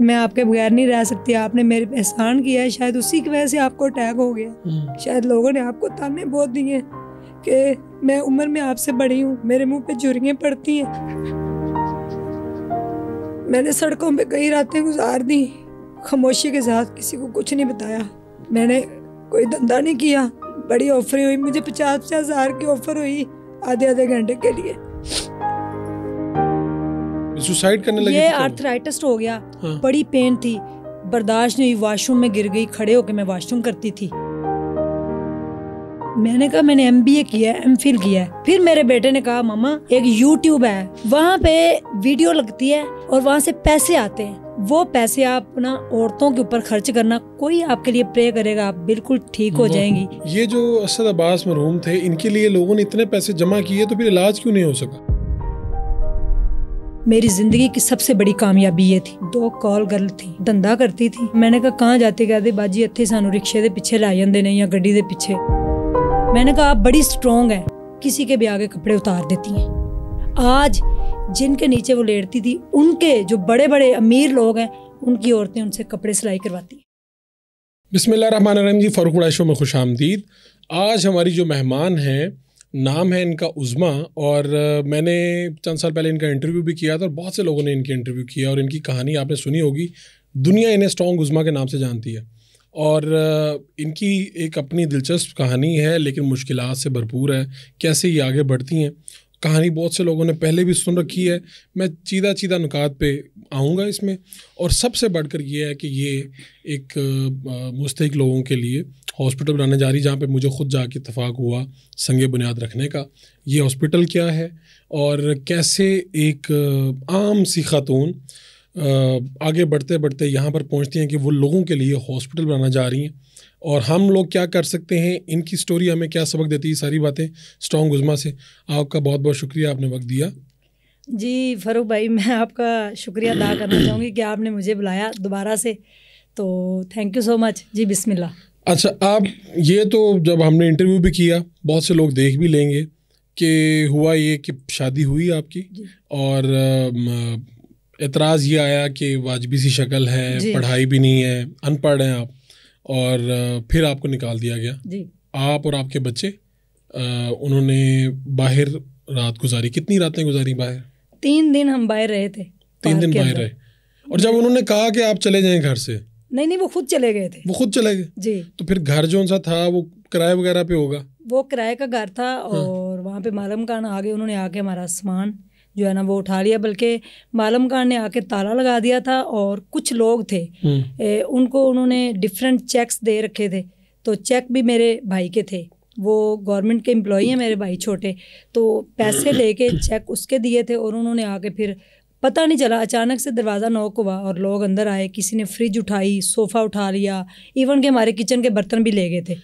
मैं आपके बगैर नहीं रह सकती आपने मेरे पे एहसान किया है शायद उसी की वजह से आपको अटैक हो गया हम्म। शायद लोगों ने आपको ताने बहुत दिए कि मैं उम्र में आपसे बड़ी हूँ मेरे मुंह पे जुरियाँ पड़ती हैं मैंने सड़कों पे कई रातें गुजार दी खामोशी के साथ किसी को कुछ नहीं बताया मैंने कोई धंधा नहीं किया बड़ी ऑफर हुई मुझे पचास पचास हज़ार की ऑफर हुई आधे आधे घंटे के लिए सुसाइड करने लगी ये आर्थराइटिस हो गया हाँ। बड़ी पेन थी बर्दाश्त नहीं हुई वॉशरूम में गिर गई खड़े होकर मैं वॉशरूम करती थी मैंने कहा मैंने एम बी ए किया है एम फिल किया है फिर मेरे बेटे ने कहा मामा एक यूट्यूब है वहाँ पे वीडियो लगती है और वहाँ से पैसे आते हैं वो पैसे आप अपना औरतों के ऊपर खर्च करना कोई आपके लिए प्रे करेगा आप बिल्कुल ठीक हो जाएंगी ये जो असद अब्बास मरहूम थे इनके लिए लोगों ने इतने पैसे जमा किए तो फिर इलाज क्यों नहीं हो सका मेरी जिंदगी की सबसे बड़ी कामयाबी ये थी दो कॉल गर्ल थी धंधा करती थी मैंने कहा कहाँ जाते कहते बाजी इतने सानू रिक्शे के पिछे ला जाते हैं या गड्डी के पिछे मैंने कहा आप बड़ी स्ट्रोंग है किसी के भी आगे कपड़े उतार देती हैं आज जिनके नीचे वो लेटती थी उनके जो बड़े बड़े अमीर लोग हैं उनकी औरतें उनसे कपड़े सिलाई करवाती हैं बिस्मिल्लाह रहमान रहीम जी फ़ारूक शो में खुश आमदीद आज हमारी जो मेहमान हैं नाम है इनका उज़मा और मैंने चंद साल पहले इनका इंटरव्यू भी किया था और बहुत से लोगों ने इनकी इंटरव्यू किया और इनकी कहानी आपने सुनी होगी दुनिया इन्हें स्ट्रॉन्ग उज़मा के नाम से जानती है और इनकी एक अपनी दिलचस्प कहानी है लेकिन मुश्किल से भरपूर है कैसे ये आगे बढ़ती हैं कहानी बहुत से लोगों ने पहले भी सुन रखी है मैं चीदा चीदा नुकात पे आऊँगा इसमें और सबसे बढ़कर ये है कि ये एक मुस्तक लोगों के लिए हॉस्पिटल बनाने जा रही जहाँ पे मुझे खुद जाके इतफाक़ हुआ संग बुनियाद रखने का ये हॉस्पिटल क्या है और कैसे एक आम सी खातून आगे बढ़ते बढ़ते यहाँ पर पहुँचती हैं कि वो लोगों के लिए हॉस्पिटल बनाना जा रही हैं और हम लोग क्या कर सकते हैं इनकी स्टोरी हमें क्या सबक देती है सारी बातें स्ट्रॉन्ग उजमा से आपका बहुत बहुत शुक्रिया आपने वक्त दिया जी फ़रूख भाई मैं आपका शुक्रिया अदा करना चाहूँगी कि आपने मुझे बुलाया दोबारा से तो थैंक यू सो मच जी बिस्मिल्लाह अच्छा आप ये तो जब हमने इंटरव्यू भी किया बहुत से लोग देख भी लेंगे कि हुआ ये कि शादी हुई आपकी और एतराज़ ये आया कि वाजबी सी शक्ल है पढ़ाई भी नहीं है अनपढ़ हैं आप और फिर आपको निकाल दिया गया जी आप और आपके बच्चे उन्होंने बाहर रात गुजारी कितनी रातें गुजारी बाहर तीन दिन हम बाहर रहे थे तीन दिन बाहर रहे और जब उन्होंने कहा कि आप चले जाएं घर से नहीं नहीं वो खुद चले गए थे वो खुद चले गए जी तो फिर घर जो सा था वो किराए वगैरह पे होगा वो किराए का घर था हाँ। और हाँ। वहाँ पे मालम खान आ गए उन्होंने आके हमारा सामान जो है ना वो उठा लिया बल्कि मालम खान ने आके ताला लगा दिया था और कुछ लोग थे हम्म। ए, उनको उन्होंने डिफरेंट चेक्स दे रखे थे तो चेक भी मेरे भाई के थे वो गवर्नमेंट के एम्प्लॉई हैं मेरे भाई छोटे तो पैसे लेके चेक उसके दिए थे और उन्होंने आके फिर पता नहीं चला अचानक से दरवाज़ा नॉक हुआ और लोग अंदर आए किसी ने फ्रिज उठाई सोफ़ा उठा लिया इवन के हमारे किचन के बर्तन भी ले गए थे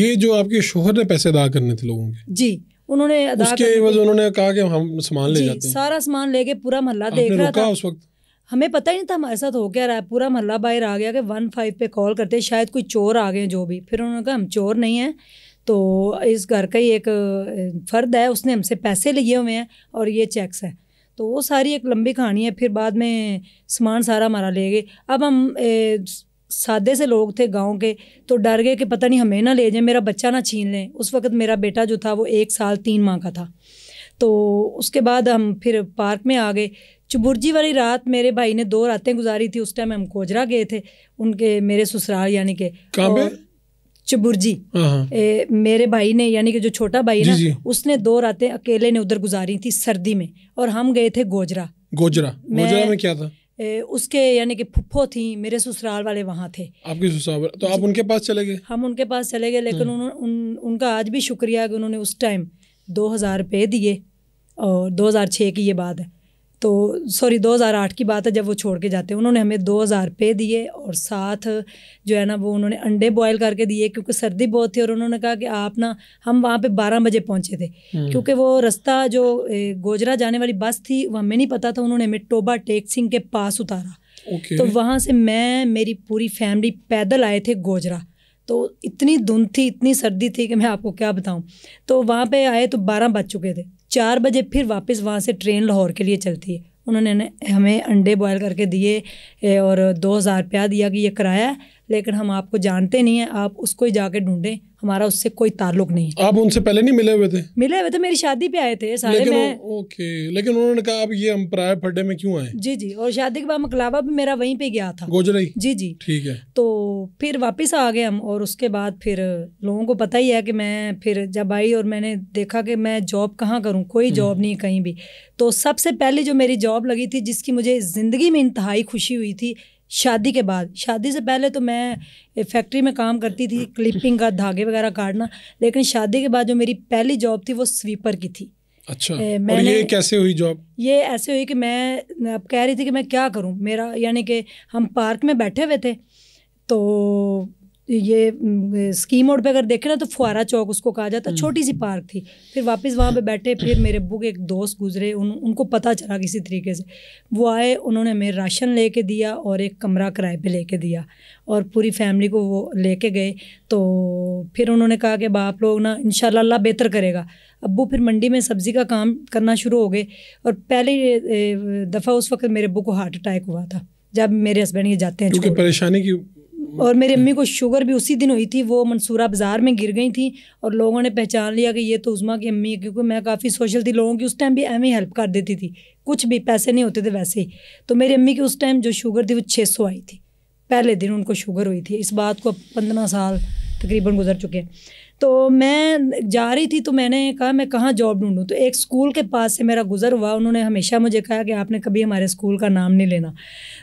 ये जो आपके शोहर ने पैसे अदा करने थे लोगों के जी उन्होंने उसके मतलब उन्होंने कहा कि हम सामान ले जाते हैं सारा सामान लेके पूरा मोहल्ला देख रहा था उस वक्त हमें पता ही नहीं था हमारे साथ तो हो क्या रहा है पूरा मोहल्ला बाहर आ गया कि वन फाइव पे कॉल करते शायद कोई चोर आ गए जो भी फिर उन्होंने कहा हम चोर नहीं हैं तो इस घर का ही एक फ़र्द है उसने हमसे पैसे लिए हुए हैं और ये चेक्स है तो वो सारी एक लंबी कहानी है फिर बाद में सामान सारा हमारा ले गए अब हम सादे से लोग थे गांव के तो डर गए कि पता नहीं हमें ना ले जाए मेरा बच्चा ना छीन लें उस वक्त मेरा बेटा जो था वो एक साल तीन माह का था तो उसके बाद हम फिर पार्क में आ गए चुबुर्जी वाली रात मेरे भाई ने दो रातें गुजारी थी उस टाइम हम कोजरा गए थे उनके मेरे ससुराल यानी के चबुर्जी हाँ, हाँ। ए, मेरे भाई ने यानी कि जो छोटा भाई ना उसने दो रातें अकेले ने उधर गुजारी थी सर्दी में और हम गए थे गोजरा गोजरा गोजरा में क्या था उसके यानी कि फुप्पो थी मेरे ससुराल वाले वहाँ थे आपके ससुराल तो आप उनके पास चले गए हम उनके पास चले गए लेकिन हम्म। उन, उन, उनका आज भी शुक्रिया कि उन्होंने उस टाइम दो हज़ार रुपये दिए और दो हज़ार छः की ये बात है तो सॉरी 2008 की बात है जब वो छोड़ के जाते हैं उन्होंने हमें 2000 रुपये दिए और साथ जो है ना वो उन्होंने अंडे बॉयल करके दिए क्योंकि सर्दी बहुत थी और उन्होंने कहा कि आप ना हम वहाँ पे 12 बजे पहुँचे थे हम्म। क्योंकि वो रास्ता जो गोजरा जाने वाली बस थी वह हमें नहीं पता था उन्होंने हमें टोबा टेक सिंह के पास उतारा okay. तो वहाँ से मैं मेरी पूरी फैमिली पैदल आए थे गोजरा तो इतनी धुंध थी इतनी सर्दी थी कि मैं आपको क्या बताऊं तो वहाँ पे आए तो बारह बज चुके थे चार बजे फिर वापस वहाँ से ट्रेन लाहौर के लिए चलती है उन्होंने हमें अंडे बॉयल करके दिए और दो हज़ार रुपया दिया कि ये किराया लेकिन हम आपको जानते नहीं है आप उसको ही जाके ढूंढे हमारा उससे कोई ताल्लुक नहीं आप उनसे पहले नहीं मिले हुए थे मिले हुए थे मेरी शादी पे आए थे सारे लेकिन मैं ओके लेकिन उन्होंने कहा आप ये हम प्राय फड्डे में क्यों आए जी जी और शादी के बाद मकलावा भी मेरा वहीं पे गया था गोजराई जी जी ठीक है तो फिर वापिस आ गए हम और उसके बाद फिर लोगों को पता ही है कि मैं फिर जब आई और मैंने देखा कि मैं जॉब कहाँ करूँ कोई हम्म। जॉब नहीं कहीं भी तो सबसे पहले जो मेरी जॉब लगी थी जिसकी मुझे ज़िंदगी में इंतहाई खुशी हुई थी शादी के बाद शादी से पहले तो मैं फैक्ट्री में काम करती थी क्लिपिंग का धागे वगैरह काटना लेकिन शादी के बाद जो मेरी पहली जॉब थी वो स्वीपर की थी अच्छा मैंने और ये कैसे हुई जॉब ये ऐसे हुई कि मैं अब कह रही थी कि मैं क्या करूं मेरा यानी कि हम पार्क में बैठे हुए थे तो ये स्की मोड पे अगर देखे ना तो फुहारा चौक उसको कहा जाता हम्म। छोटी सी पार्क थी फिर वापस वहाँ पे बैठे फिर मेरे अबू के एक दोस्त गुजरे उन उनको पता चला किसी तरीके से वो आए उन्होंने हमें राशन लेके दिया और एक कमरा किराए पे लेके दिया और पूरी फैमिली को वो लेके गए तो फिर उन्होंने कहा कि बाप लोग ना इन अल्लाह बेहतर करेगा अबू फिर मंडी में सब्ज़ी का काम करना शुरू हो गए और पहली दफ़ा उस वक्त मेरे अबू को हार्ट अटैक हुआ था जब मेरे हस्बैंड ये जाते हैं परेशानी की और मेरी अम्मी को शुगर भी उसी दिन हुई थी वो मंसूरा बाज़ार में गिर गई थी और लोगों ने पहचान लिया कि ये तो उज़मा की अम्मी है क्योंकि मैं काफ़ी सोशल थी लोगों की उस टाइम भी एम हेल्प कर देती थी कुछ भी पैसे नहीं होते थे वैसे ही तो मेरी अम्मी की उस टाइम जो शुगर थी वो छः सौ आई थी पहले दिन उनको शुगर हुई थी इस बात को पंद्रह साल तकरीबन गुजर चुके हैं तो मैं जा रही थी तो मैंने कहा मैं कहाँ जॉब ढूंढूँ तो एक स्कूल के पास से मेरा गुज़र हुआ उन्होंने हमेशा मुझे कहा कि आपने कभी हमारे स्कूल का नाम नहीं लेना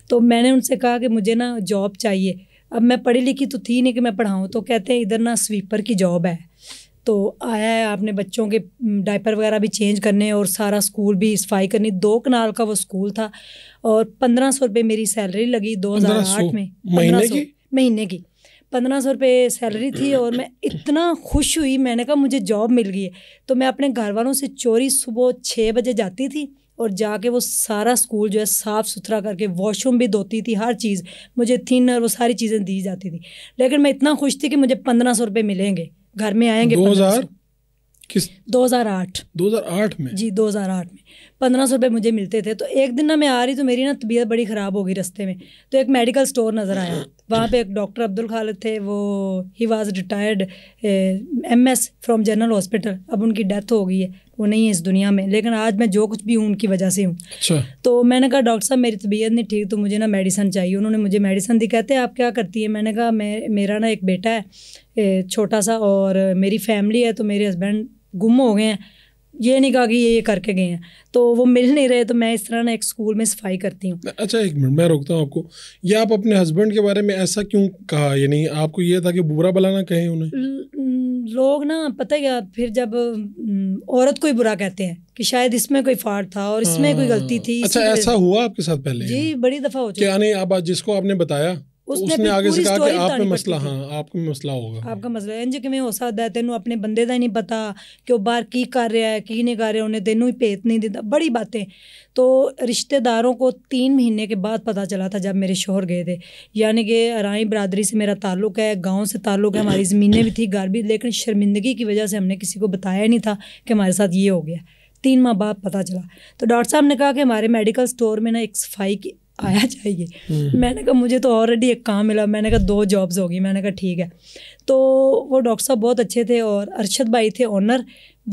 तो मैंने उनसे कहा कि मुझे ना जॉब चाहिए अब मैं पढ़ी लिखी तो थी नहीं कि मैं पढ़ाऊँ तो कहते हैं इधर ना स्वीपर की जॉब है तो आया है आपने बच्चों के डायपर वगैरह भी चेंज करने और सारा स्कूल भी सफाई करनी दो कनाल का वो स्कूल था और पंद्रह सौ रुपये मेरी सैलरी लगी दो हज़ार आठ में पंद्रह सौ महीने की पंद्रह सौ रुपये सैलरी थी और मैं इतना खुश हुई मैंने कहा मुझे जॉब मिल गई है तो मैं अपने घर वालों से चोरी सुबह छः बजे जाती थी और जाके वो सारा स्कूल जो है साफ़ सुथरा करके वॉशरूम भी धोती थी हर चीज़ मुझे थिनर वो सारी चीज़ें दी जाती थी लेकिन मैं इतना खुश थी कि मुझे पंद्रह सौ रुपये मिलेंगे घर में आएंगे दो हज़ार किस हज़ार आठ में जी दो हज़ार आठ में पंद्रह सौ रुपये मुझे मिलते थे तो एक दिन ना मैं आ रही तो मेरी ना तबीयत बड़ी ख़राब हो गई रस्ते में तो एक मेडिकल स्टोर नज़र आया वहाँ पे एक डॉक्टर अब्दुल खालिद थे वो ही was retired M S from general hospital अब उनकी डेथ हो गई है वो नहीं है इस दुनिया में लेकिन आज मैं जो कुछ भी हूँ उनकी वजह से हूँ अच्छा। तो मैंने कहा डॉक्टर साहब मेरी तबीयत नहीं ठीक तो मुझे ना मेडिसन चाहिए उन्होंने मुझे मेडिसन दी कहते हैं आप क्या करती है मैंने कहा मैं मेरा ना एक बेटा है छोटा सा और मेरी फैमिली है तो मेरे हस्बैंड गुम हो गए हैं ये नहीं कहा कि ये ये करके गए हैं तो वो मिल नहीं रहे तो मैं इस तरह ना एक स्कूल में सफाई करती हूँ अच्छा एक मिनट मैं रोकता हूँ आपको ये आप अपने हस्बैंड के बारे में ऐसा क्यों कहा नहीं आपको ये था कि बुरा भला ना कहें उन्हें लोग ना पता है क्या फिर जब औरत को ही बुरा कहते हैं कि शायद इसमें कोई फाड़ था और इसमें कोई गलती थी हाँ। अच्छा ऐसा हुआ आपके साथ पहले जी बड़ी दफ़ा हो चुकी आप जिसको आपने बताया तो उसने, उसने आगे से कहा कि आप में मसला हाँ आप में मसला होगा आपका मसला इंज ਕਿਵੇਂ हो सकता है तेनों अपने बंदे का ही नहीं पता कि वह बार की कर रहा है की नहीं कर रहा उन्हें तेनों ही भेत नहीं देता बड़ी बातें तो रिश्तेदारों को तीन महीने के बाद पता चला था जब मेरे शोहर गए थे यानी कि राई बरदरी से मेरा ताल्लुक है गाँव से ताल्लुक है हमारी ज़मीनें भी थी घर भी लेकिन शर्मिंदगी की वजह से हमने किसी को बताया नहीं था कि हमारे साथ ये हो गया तीन माह बाद पता चला तो डॉक्टर साहब ने कहा कि हमारे मेडिकल स्टोर में ना एक सफाई की आया चाहिए हम्म। मैंने कहा मुझे तो ऑलरेडी एक काम मिला मैंने कहा दो जॉब्स होगी मैंने कहा ठीक है तो वो डॉक्टर साहब बहुत अच्छे थे और अरशद भाई थे ऑनर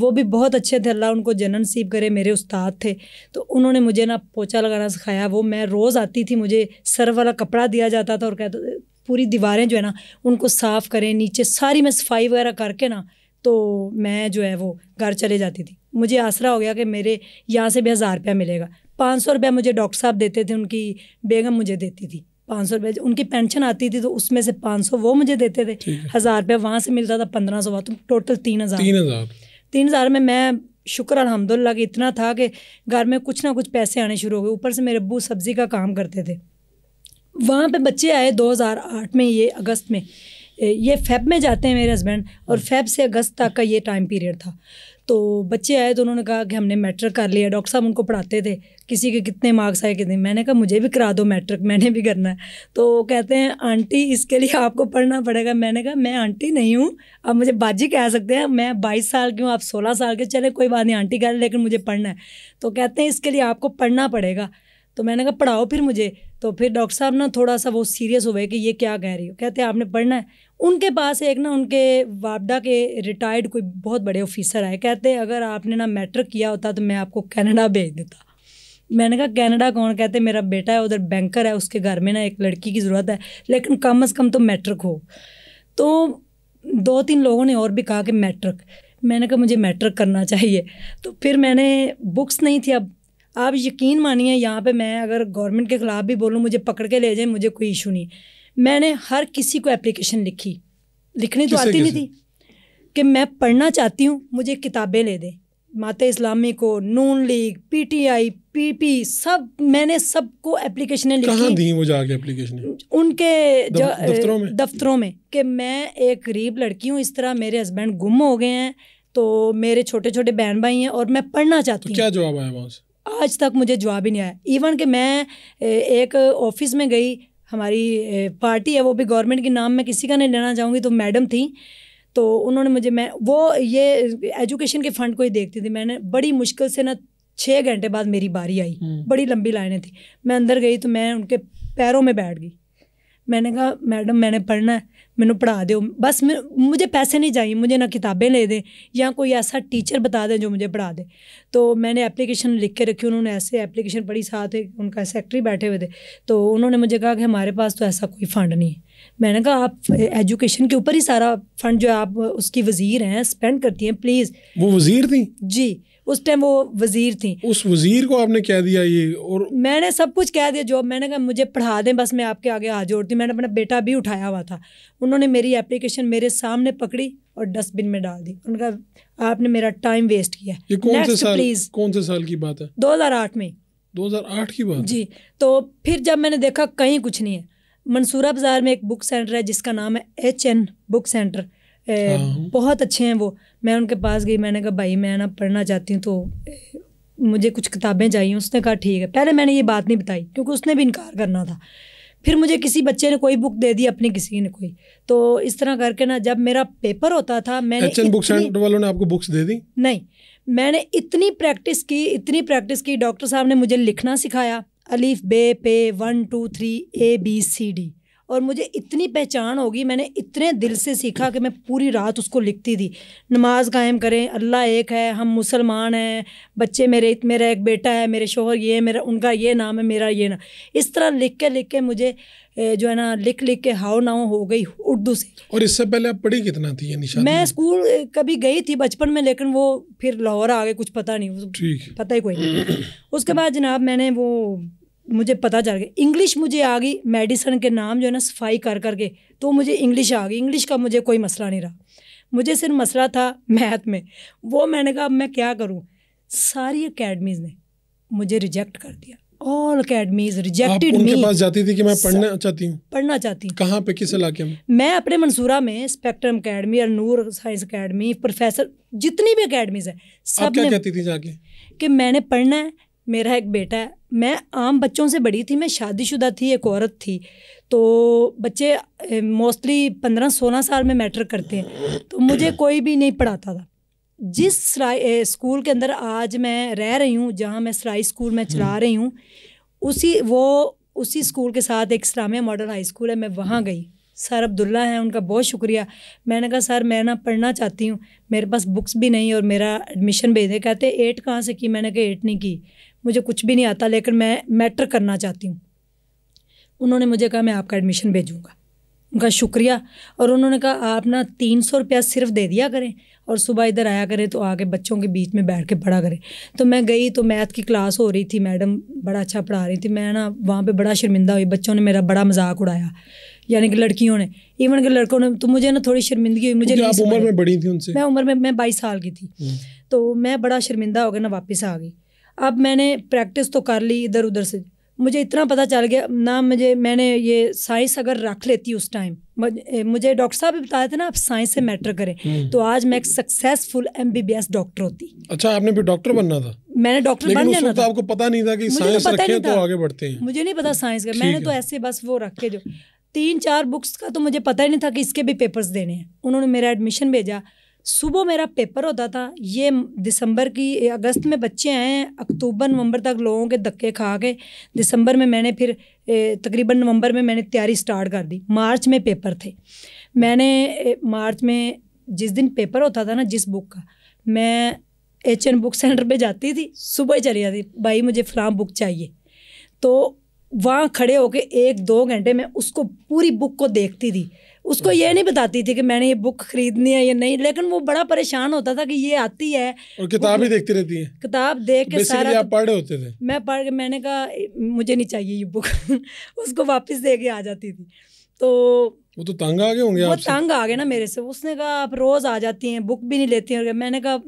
वो भी बहुत अच्छे थे अल्लाह उनको जनन नसीब करे मेरे उस्ताद थे तो उन्होंने मुझे ना पोचा लगाना सिखाया वो मैं रोज़ आती थी मुझे सर वाला कपड़ा दिया जाता था और कहते पूरी दीवारें जो है ना उनको साफ़ करें नीचे सारी मैं सफाई वगैरह करके ना तो मैं जो है वो घर चले जाती थी मुझे आसरा हो गया कि मेरे यहाँ से भी हज़ार रुपया मिलेगा पाँच सौ रुपया मुझे डॉक्टर साहब देते थे उनकी बेगम मुझे देती थी पाँच सौ रुपये उनकी पेंशन आती थी तो उसमें से पाँच सौ वो मुझे देते थे हज़ार रुपया वहाँ से मिलता था पंद्रह सौ तो टोटल तीन हज़ार तीन हज़ार तीन हज़ार में मैं शुक्र अलहमदिल्ला कि इतना था कि घर में कुछ ना कुछ पैसे आने शुरू हो गए ऊपर से मेरे अबू सब्ज़ी का काम करते थे वहाँ पे बच्चे आए 2008 में ये अगस्त में ये फेब में जाते हैं मेरे हस्बैंड और हाँ। फेब से अगस्त तक का ये टाइम पीरियड था तो बच्चे आए तो उन्होंने कहा कि हमने मैट्रिक कर लिया डॉक्टर साहब उनको पढ़ाते थे किसी के कितने मार्क्स आए कितने मैंने कहा मुझे भी करा दो मैट्रिक मैंने भी करना है तो कहते हैं आंटी इसके लिए आपको पढ़ना पड़ेगा मैंने कहा मैं आंटी नहीं हूँ आप मुझे बाजी कह सकते हैं मैं बाईस साल की हूँ आप सोलह साल के चले कोई बात नहीं आंटी कह रहे लेकिन मुझे पढ़ना है तो कहते हैं इसके लिए आपको पढ़ना पड़ेगा तो मैंने कहा पढ़ाओ फिर मुझे तो फिर डॉक्टर साहब ना थोड़ा सा वो सीरियस हो गए कि ये क्या कह रही हो कहते हैं आपने पढ़ना है उनके पास एक ना उनके वापडा के रिटायर्ड कोई बहुत बड़े ऑफिसर आए कहते अगर आपने ना मैट्रिक किया होता तो मैं आपको कनाडा भेज देता मैंने कहा कनाडा कौन कहते मेरा बेटा है उधर बैंकर है उसके घर में ना एक लड़की की ज़रूरत है लेकिन कम से कम तो मैट्रिक हो तो दो तीन लोगों ने और भी कहा कि मैट्रिक मैंने कहा मुझे मैट्रिक करना चाहिए तो फिर मैंने बुक्स नहीं थी अब आप यकीन मानिए यहाँ पे मैं अगर गवर्नमेंट के ख़िलाफ़ भी बोलूँ मुझे पकड़ के ले जाए मुझे कोई इशू नहीं मैंने हर किसी को एप्लीकेशन लिखी लिखनी तो आती नहीं थी कि मैं पढ़ना चाहती हूँ मुझे किताबें ले दें माता इस्लामी को नून लीग पीटीआई पीपी सब मैंने सबको एप्लीकेशनें लिखी कहाँ दी वो जाके एप्लीकेशन उनके दफ, दफ्तरों में दफ्तरों में कि मैं एक गरीब लड़की हूँ इस तरह मेरे हस्बैंड गुम हो गए हैं तो मेरे छोटे छोटे बहन भाई हैं और मैं पढ़ना चाहती तो हूँ तो क्या जवाब आया वहाँ से आज तक मुझे जवाब ही नहीं आया इवन कि मैं एक ऑफिस में गई हमारी पार्टी है वो भी गवर्नमेंट के नाम में किसी का नहीं लेना चाहूँगी तो मैडम थी तो उन्होंने मुझे मैं वो ये एजुकेशन के फंड को ही देखती थी मैंने बड़ी मुश्किल से ना छः घंटे बाद मेरी बारी आई हम्म। बड़ी लंबी लाइनें थी मैं अंदर गई तो मैं उनके पैरों में बैठ गई मैंने कहा मैडम मैंने पढ़ना है મેને પઢા દે બસ મે મુજે પૈસે નહી જોઈએ મુજે ના કિતાબે લે દે يا કોઈ એસા ટીચર બતા દે જો મુજે પઢા દે તો મેને એપ્લિકેશન લખકે રાખી ઉનહોને એસે એપ્લિકેશન પડી સાતે કે ઉનકા સેક્રેટરી બેઠે હુએ થે તો ઉનહોને મુજે કહા કે હમારે પાસ તો એસા કોઈ ફંડ નહી મેને કહા આપ এড્યુકેશન કે ઉપર હી સارا ફંડ જો હે આપ ઉસકી વઝીર હે સ્પેન્ડ કરતી હે પ્લીઝ વો વઝીર થી જી उस टाइम वो वजीर थी उस वजीर को आपने कह दिया ये और मैंने सब कुछ कह दिया जॉब मैंने कहा मुझे पढ़ा दें बस मैं आपके आगे हाथ जोड़ती मैंने अपना बेटा भी उठाया हुआ था उन्होंने मेरी एप्लीकेशन मेरे सामने पकड़ी और डस्टबिन में डाल दी उनका आपने मेरा टाइम वेस्ट किया ये कौन से साल कौन से साल की बात है 2008 में 2008 की बात जी तो फिर जब मैंने देखा कहीं कुछ नहीं है मंसूरा बाज़ार में एक बुक सेंटर है जिसका नाम है एच एन बुक सेंटर हाँ। बहुत अच्छे हैं वो मैं उनके पास गई मैंने कहा भाई मैं ना पढ़ना चाहती हूँ तो मुझे कुछ किताबें चाहिए उसने कहा ठीक है पहले मैंने ये बात नहीं बताई क्योंकि उसने भी इनकार करना था फिर मुझे किसी बच्चे ने कोई बुक दे दी अपनी किसी ने कोई तो इस तरह करके ना जब मेरा पेपर होता था मैंने इतनी, बुक सेंटर वालों ने आपको बुक्स दे दी नहीं मैंने इतनी प्रैक्टिस की इतनी प्रैक्टिस की डॉक्टर साहब ने मुझे लिखना सिखाया अलीफ बे पे one two three A B C D और मुझे इतनी पहचान होगी मैंने इतने दिल से सीखा कि मैं पूरी रात उसको लिखती थी नमाज कायम करें अल्लाह एक है हम मुसलमान हैं बच्चे मेरे मेरा एक बेटा है मेरे शोहर ये मेरा उनका ये नाम है मेरा ये नाम इस तरह लिख के लिख के मुझे जो है ना लिख लिख के हाव नाव हो गई उर्दू से और इससे पहले आप पढ़ी कितना थी ये निशान मैं स्कूल कभी गई थी बचपन में लेकिन वो फिर लाहौर आ गए कुछ पता नहीं पता ही कोई नहीं उसके बाद जनाब मैंने वो मुझे पता चल गया इंग्लिश मुझे आ गई मेडिसन के नाम जो है ना सफाई कर करके तो मुझे इंग्लिश आ गई इंग्लिश का मुझे कोई मसला नहीं रहा मुझे सिर्फ मसला था मैथ में वो मैंने कहा मैं क्या करूँ सारी अकेडमीज़ ने मुझे रिजेक्ट कर दिया ऑल अकेडमीज रिजेक्टेड मी पास जाती थी कि मैं पढ़ना चाहती हूँ पढ़ना चाहती हूँ कहाँ पे किस इलाके में मैं अपने मंसूरा में स्पेक्ट्रम अकेडमी और नूर साइंस अकेडमी प्रोफेसर जितनी भी अकेडमीज है सब क्या कहती थी जाके कि मैंने पढ़ना है मेरा एक बेटा है मैं आम बच्चों से बड़ी थी मैं शादीशुदा थी एक औरत थी तो बच्चे मोस्टली पंद्रह सोलह साल में मैटर करते हैं तो मुझे कोई भी नहीं पढ़ाता था जिस स्कूल के अंदर आज मैं रह रही हूँ जहाँ मैं सराई स्कूल में चला हम्म। रही हूँ उसी वो उसी स्कूल के साथ एक इस्लामिया मॉडल हाई स्कूल है मैं वहाँ गई सर अब्दुल्ला हैं उनका बहुत शुक्रिया मैंने कहा सर मैं ना पढ़ना चाहती हूँ मेरे पास बुक्स भी नहीं और मेरा एडमिशन भेज दे कहते एट कहाँ से की मैंने कहा एट नहीं की मुझे कुछ भी नहीं आता लेकिन मैं मैटर करना चाहती हूँ उन्होंने मुझे कहा मैं आपका एडमिशन भेजूँगा उनका शुक्रिया और उन्होंने कहा आप ना तीन सौ रुपया सिर्फ दे दिया करें और सुबह इधर आया करें तो आगे बच्चों के बीच में बैठ के पढ़ा करें तो मैं गई तो मैथ की क्लास हो रही थी मैडम बड़ा अच्छा पढ़ा रही थी मैं ना वहाँ पे बड़ा शर्मिंदा हुई बच्चों ने मेरा बड़ा मजाक उड़ाया यानी कि लड़कियों ने इवन के लड़कों ने तो मुझे ना थोड़ी शर्मिंदगी हुई मुझे आप उम्र में बड़ी थी उनसे मैं उम्र में मैं बाईस साल की थी हम्म। तो मैं बड़ा शर्मिंदा होकर ना वापस आ गई अब मैंने प्रैक्टिस तो कर ली इधर उधर से मुझे इतना पता चल गया ना मुझे मैंने ये साइंस अगर रख लेती उस टाइम मुझे डॉक्टर साहब भी बताए थे ना आप साइंस से मैटर हम्म। करें हम्म। तो आज मैं एक सक्सेसफुल एम डॉक्टर होती अच्छा आपने भी डॉक्टर बनना था मैंने डॉक्टर बन जाना था आपको पता नहीं था कि साइंस तो रखें तो आगे बढ़ते हैं मुझे नहीं पता साइंस हम्म। का मैंने तो ऐसे बस वो रख के जो तीन चार बुक्स का तो मुझे पता ही नहीं था कि इसके भी पेपर्स देने हैं उन्होंने मेरा एडमिशन भेजा सुबह मेरा पेपर होता था ये दिसंबर की अगस्त में बच्चे आए हैं अक्टूबर नवंबर तक लोगों के धक्के खा के दिसंबर में मैंने फिर तकरीबन नवंबर में मैंने तैयारी स्टार्ट कर दी मार्च में पेपर थे मैंने मार्च में जिस दिन पेपर होता था ना जिस बुक का मैं एच एन बुक सेंटर पे जाती थी सुबह ही चली जाती भाई मुझे फ्राम बुक चाहिए तो वहाँ खड़े होके एक दो घंटे में उसको पूरी बुक को देखती थी उसको ये नहीं बताती थी कि मैंने ये बुक खरीदनी है या नहीं लेकिन वो बड़ा परेशान होता था कि ये आती है और किताब ही देखती रहती है किताब देख के सारा आप पढ़ होते थे मैं पढ़ के मैंने कहा मुझे नहीं चाहिए ये बुक उसको वापस दे के आ जाती थी तो वो तो तंग आ गए होंगे वो तंग आ गए ना मेरे से उसने कहा आप रोज़ आ जाती हैं बुक भी नहीं लेती हैं मैंने कहा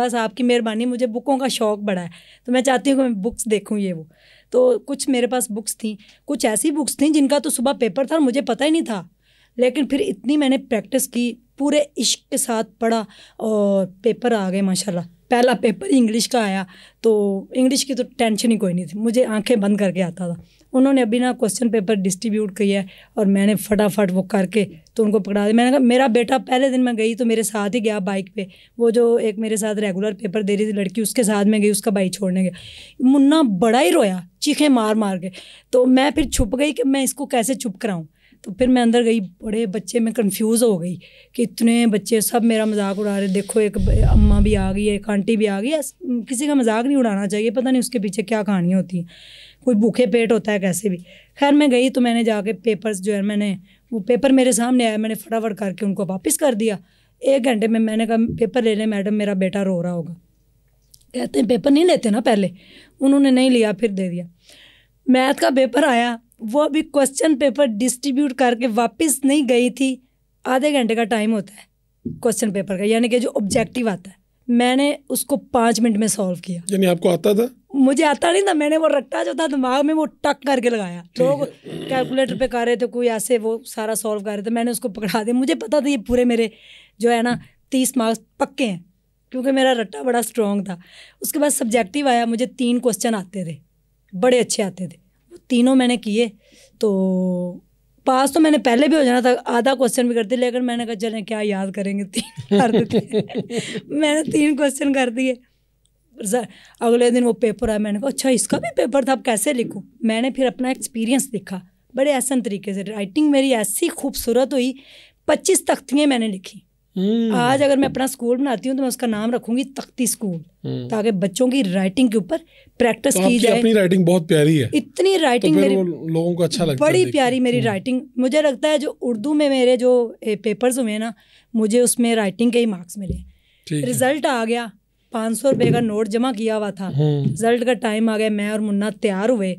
बस आपकी मेहरबानी मुझे बुकों का शौक बड़ा है तो मैं चाहती हूँ कि मैं बुक्स देखूँ ये वो तो कुछ मेरे पास बुक्स थी कुछ ऐसी बुक्स थी जिनका तो सुबह पेपर था और मुझे पता ही नहीं था लेकिन फिर इतनी मैंने प्रैक्टिस की पूरे इश्क के साथ पढ़ा और पेपर आ गए माशाल्लाह पहला पेपर इंग्लिश का आया तो इंग्लिश की तो टेंशन ही कोई नहीं थी मुझे आंखें बंद करके आता था उन्होंने अभी ना क्वेश्चन पेपर डिस्ट्रीब्यूट किया है और मैंने फटाफट वो करके तो उनको पकड़ा दिया मैंने कहा मेरा बेटा पहले दिन मैं गई तो मेरे साथ ही गया बाइक पे वो जो एक मेरे साथ रेगुलर पेपर दे रही थी लड़की उसके साथ में गई उसका बाइक छोड़ने गया मुन्ना बड़ा ही रोया चीखें मार मार के तो मैं फिर छुप गई कि मैं इसको कैसे चुप कराऊँ तो फिर मैं अंदर गई बड़े बच्चे मैं कंफ्यूज हो गई कि इतने बच्चे सब मेरा मजाक उड़ा रहे देखो एक अम्मा भी आ गई है एक आंटी भी आ गई है किसी का मजाक नहीं उड़ाना चाहिए पता नहीं उसके पीछे क्या कहानी होती है कोई भूखे पेट होता है कैसे भी खैर मैं गई तो मैंने जाके पेपर्स जो है मैंने वो पेपर मेरे सामने आया मैंने फटाफट करके उनको वापस कर दिया एक घंटे में मैंने कहा पेपर ले लें मैडम मेरा बेटा रो रहा होगा कहते हैं पेपर नहीं लेते ना पहले उन्होंने नहीं लिया फिर दे दिया मैथ का पेपर आया वो अभी क्वेश्चन पेपर डिस्ट्रीब्यूट करके वापस नहीं गई थी आधे घंटे का टाइम होता है क्वेश्चन पेपर का यानी कि जो ऑब्जेक्टिव आता है मैंने उसको पाँच मिनट में सॉल्व किया यानी आपको आता था मुझे आता नहीं था मैंने वो रट्टा जो था दिमाग में वो टक करके लगाया लोग कैलकुलेटर पे कर रहे थे कोई ऐसे वो सारा सॉल्व कर रहे थे मैंने उसको पकड़ा दिया मुझे पता था ये पूरे मेरे जो है ना तीस मार्क्स पक्के हैं क्योंकि मेरा रट्टा बड़ा स्ट्रॉन्ग था उसके बाद सब्जेक्टिव आया मुझे तीन क्वेश्चन आते थे बड़े अच्छे आते थे तीनों मैंने किए तो पास तो मैंने पहले भी हो जाना था आधा क्वेश्चन भी कर दिया लेकिन मैंने कहा चलें क्या याद करेंगे तीन कर देते तो मैंने तीन क्वेश्चन कर दिए सर अगले दिन वो पेपर आया मैंने कहा अच्छा इसका भी पेपर था अब कैसे लिखूँ मैंने फिर अपना एक्सपीरियंस लिखा बड़े आसान तरीके से राइटिंग मेरी ऐसी खूबसूरत हुई पच्चीस तख्तियाँ मैंने लिखी हम्म। आज अगर मैं अपना स्कूल बनाती हूँ तो मैं उसका नाम रखूंगी तख्ती स्कूल हम्म। ताकि बच्चों की राइटिंग के ऊपर प्रैक्टिस तो की जाए अपनी राइटिंग बहुत प्यारी है इतनी राइटिंग तो मेरी लोगों को अच्छा लगता बड़ी प्यारी मेरी राइटिंग हम्म। मुझे लगता है जो उर्दू में मेरे जो पेपर्स हुए ना मुझे उसमें राइटिंग के ही मार्क्स मिले रिजल्ट आ गया पाँच सौ रुपये का नोट जमा किया हुआ था रिजल्ट का टाइम आ गया मैं और मुन्ना तैयार हुए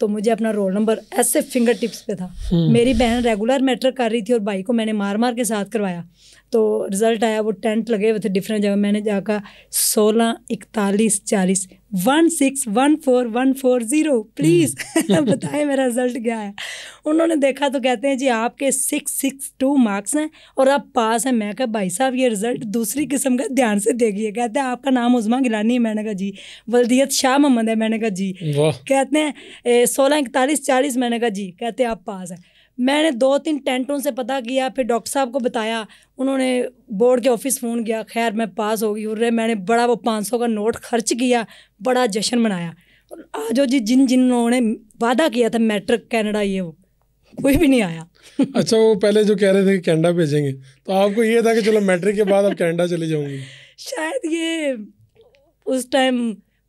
तो मुझे अपना रोल नंबर ऐसे फिंगर टिप्स पे था मेरी बहन रेगुलर मैटर कर रही थी और भाई को मैंने मार मार के साथ करवाया तो रिज़ल्ट आया वो टेंट लगे हुए थे डिफरेंट जगह मैंने जाकर सोलह इकतालीस चालीस one six one four one four zero please बताए मेरा रिज़ल्ट क्या है उन्होंने देखा तो कहते हैं जी आपके सिक्स सिक्स टू मार्क्स हैं और आप पास हैं मैं कहा भाई साहब ये रिज़ल्ट दूसरी किस्म का ध्यान से देखिए कहते हैं आपका नाम उजमा गिलानी है मैंने कहा जी वल्दियत शाह मोहम्मद है मैंने कहा जी कहते हैं सोलह इकतालीस चालीस मैंने कहा जी कहते हैं आप पास हैं मैंने दो तीन टेंटों से पता किया फिर डॉक्टर साहब को बताया उन्होंने बोर्ड के ऑफिस फ़ोन किया खैर मैं पास हो गई और मैंने बड़ा वो पाँच सौ का नोट खर्च किया बड़ा जश्न मनाया और आज जी जिन जिन उन्होंने वादा किया था मैट्रिक कैनेडा ये वो कोई भी नहीं आया अच्छा वो पहले जो कह रहे थे कि कैनेडा भेजेंगे तो आपको ये था कि चलो मैट्रिक के बाद आप कैनेडा चले जाऊंगी शायद ये उस टाइम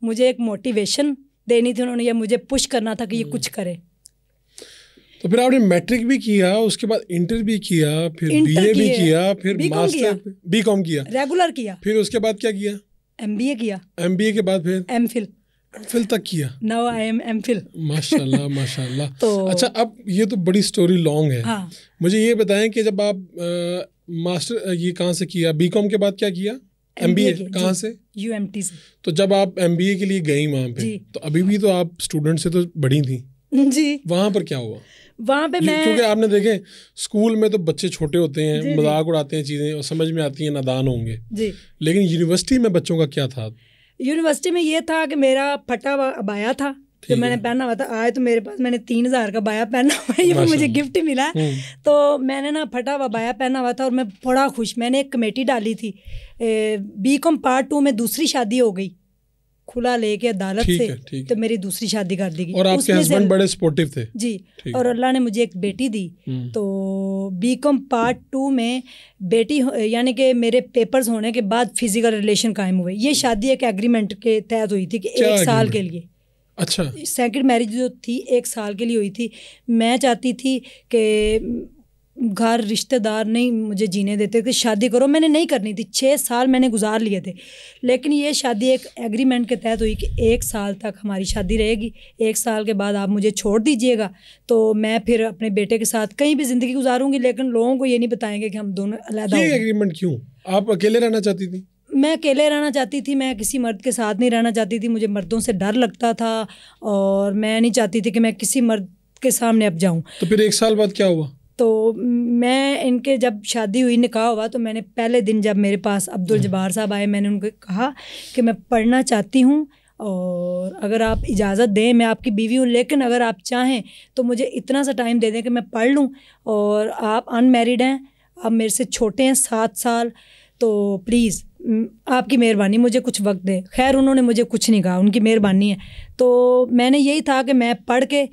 मुझे एक मोटिवेशन देनी थी उन्होंने या मुझे पुश करना था कि ये हम्म। कुछ करे तो फिर आपने मैट्रिक भी किया उसके बाद इंटर भी किया फिर बी ए भी किया फिर मास्टर बी कॉम किया रेगुलर किया फिर उसके बाद क्या किया ए किया ए के बाद फिर एम फिल फिल तक किया नाउ आई एम फिल माशाल्लाह माशाल्लाह तो अच्छा अब ये तो बड़ी स्टोरी लॉन्ग है हाँ। मुझे ये बताएं कि जब आप आ, मास्टर ये कहाँ से किया बीकॉम के बाद क्या किया एम बी ए कहाँ से यू एम टी से तो जब आप एम बी ए के लिए गई वहाँ पे तो अभी भी तो आप स्टूडेंट से तो बड़ी थी जी वहाँ पर क्या हुआ वहाँ पे मैं क्योंकि आपने देखे स्कूल में तो बच्चे छोटे होते हैं मजाक उड़ाते हैं चीज़ें और समझ में आती है नादान होंगे जी लेकिन यूनिवर्सिटी में बच्चों का क्या था यूनिवर्सिटी में ये था कि मेरा फटा हुआ बाया था जो मैंने पहना हुआ था आए तो मेरे पास मैंने तीन हज़ार का बाया पहना हुआ ये मुझे गिफ्ट मिला हम्म। तो मैंने ना फटा हुआ बाया पहना हुआ था और मैं बड़ा खुश मैंने एक कमेटी डाली थी बी कॉम पार्ट टू में दूसरी शादी हो गई खुला लेके अदालत से तो मेरी दूसरी शादी कर दी गई और आपके हस्बैंड बड़े सपोर्टिव थे जी और अल्लाह ने मुझे एक बेटी दी हम्म। तो बी कॉम पार्ट टू में बेटी यानी कि मेरे पेपर्स होने के बाद फिजिकल रिलेशन कायम हुए ये शादी एक एग्रीमेंट के तहत हुई थी कि एक साल के लिए अच्छा सेकंड मैरिज जो थी एक साल के लिए हुई थी मैं चाहती थी कि घर रिश्तेदार नहीं मुझे जीने देते थे शादी करो मैंने नहीं करनी थी छः साल मैंने गुजार लिए थे लेकिन ये शादी एक एग्रीमेंट के तहत हुई कि एक साल तक हमारी शादी रहेगी एक साल के बाद आप मुझे छोड़ दीजिएगा तो मैं फिर अपने बेटे के साथ कहीं भी ज़िंदगी गुजारूंगी लेकिन लोगों को ये नहीं बताएंगे कि हम दोनों अलहदा एग्रीमेंट क्यों आप अकेले रहना चाहती थी मैं अकेले रहना चाहती थी मैं किसी मर्द के साथ नहीं रहना चाहती थी मुझे मर्दों से डर लगता था और मैं नहीं चाहती थी कि मैं किसी मर्द के सामने अब जाऊं तो फिर एक साल बाद क्या हुआ तो मैं इनके जब शादी हुई निकाह हुआ तो मैंने पहले दिन जब मेरे पास अब्दुल हम्म। जबार साहब आए मैंने उनको कहा कि मैं पढ़ना चाहती हूँ और अगर आप इजाज़त दें मैं आपकी बीवी हूँ लेकिन अगर आप चाहें तो मुझे इतना सा टाइम दे दें कि मैं पढ़ लूँ और आप अनमेरिड हैं आप मेरे से छोटे हैं सात साल तो प्लीज़ आपकी मेहरबानी मुझे कुछ वक्त दें खैर उन्होंने मुझे कुछ नहीं कहा उनकी मेहरबानी है तो मैंने यही था कि मैं पढ़ के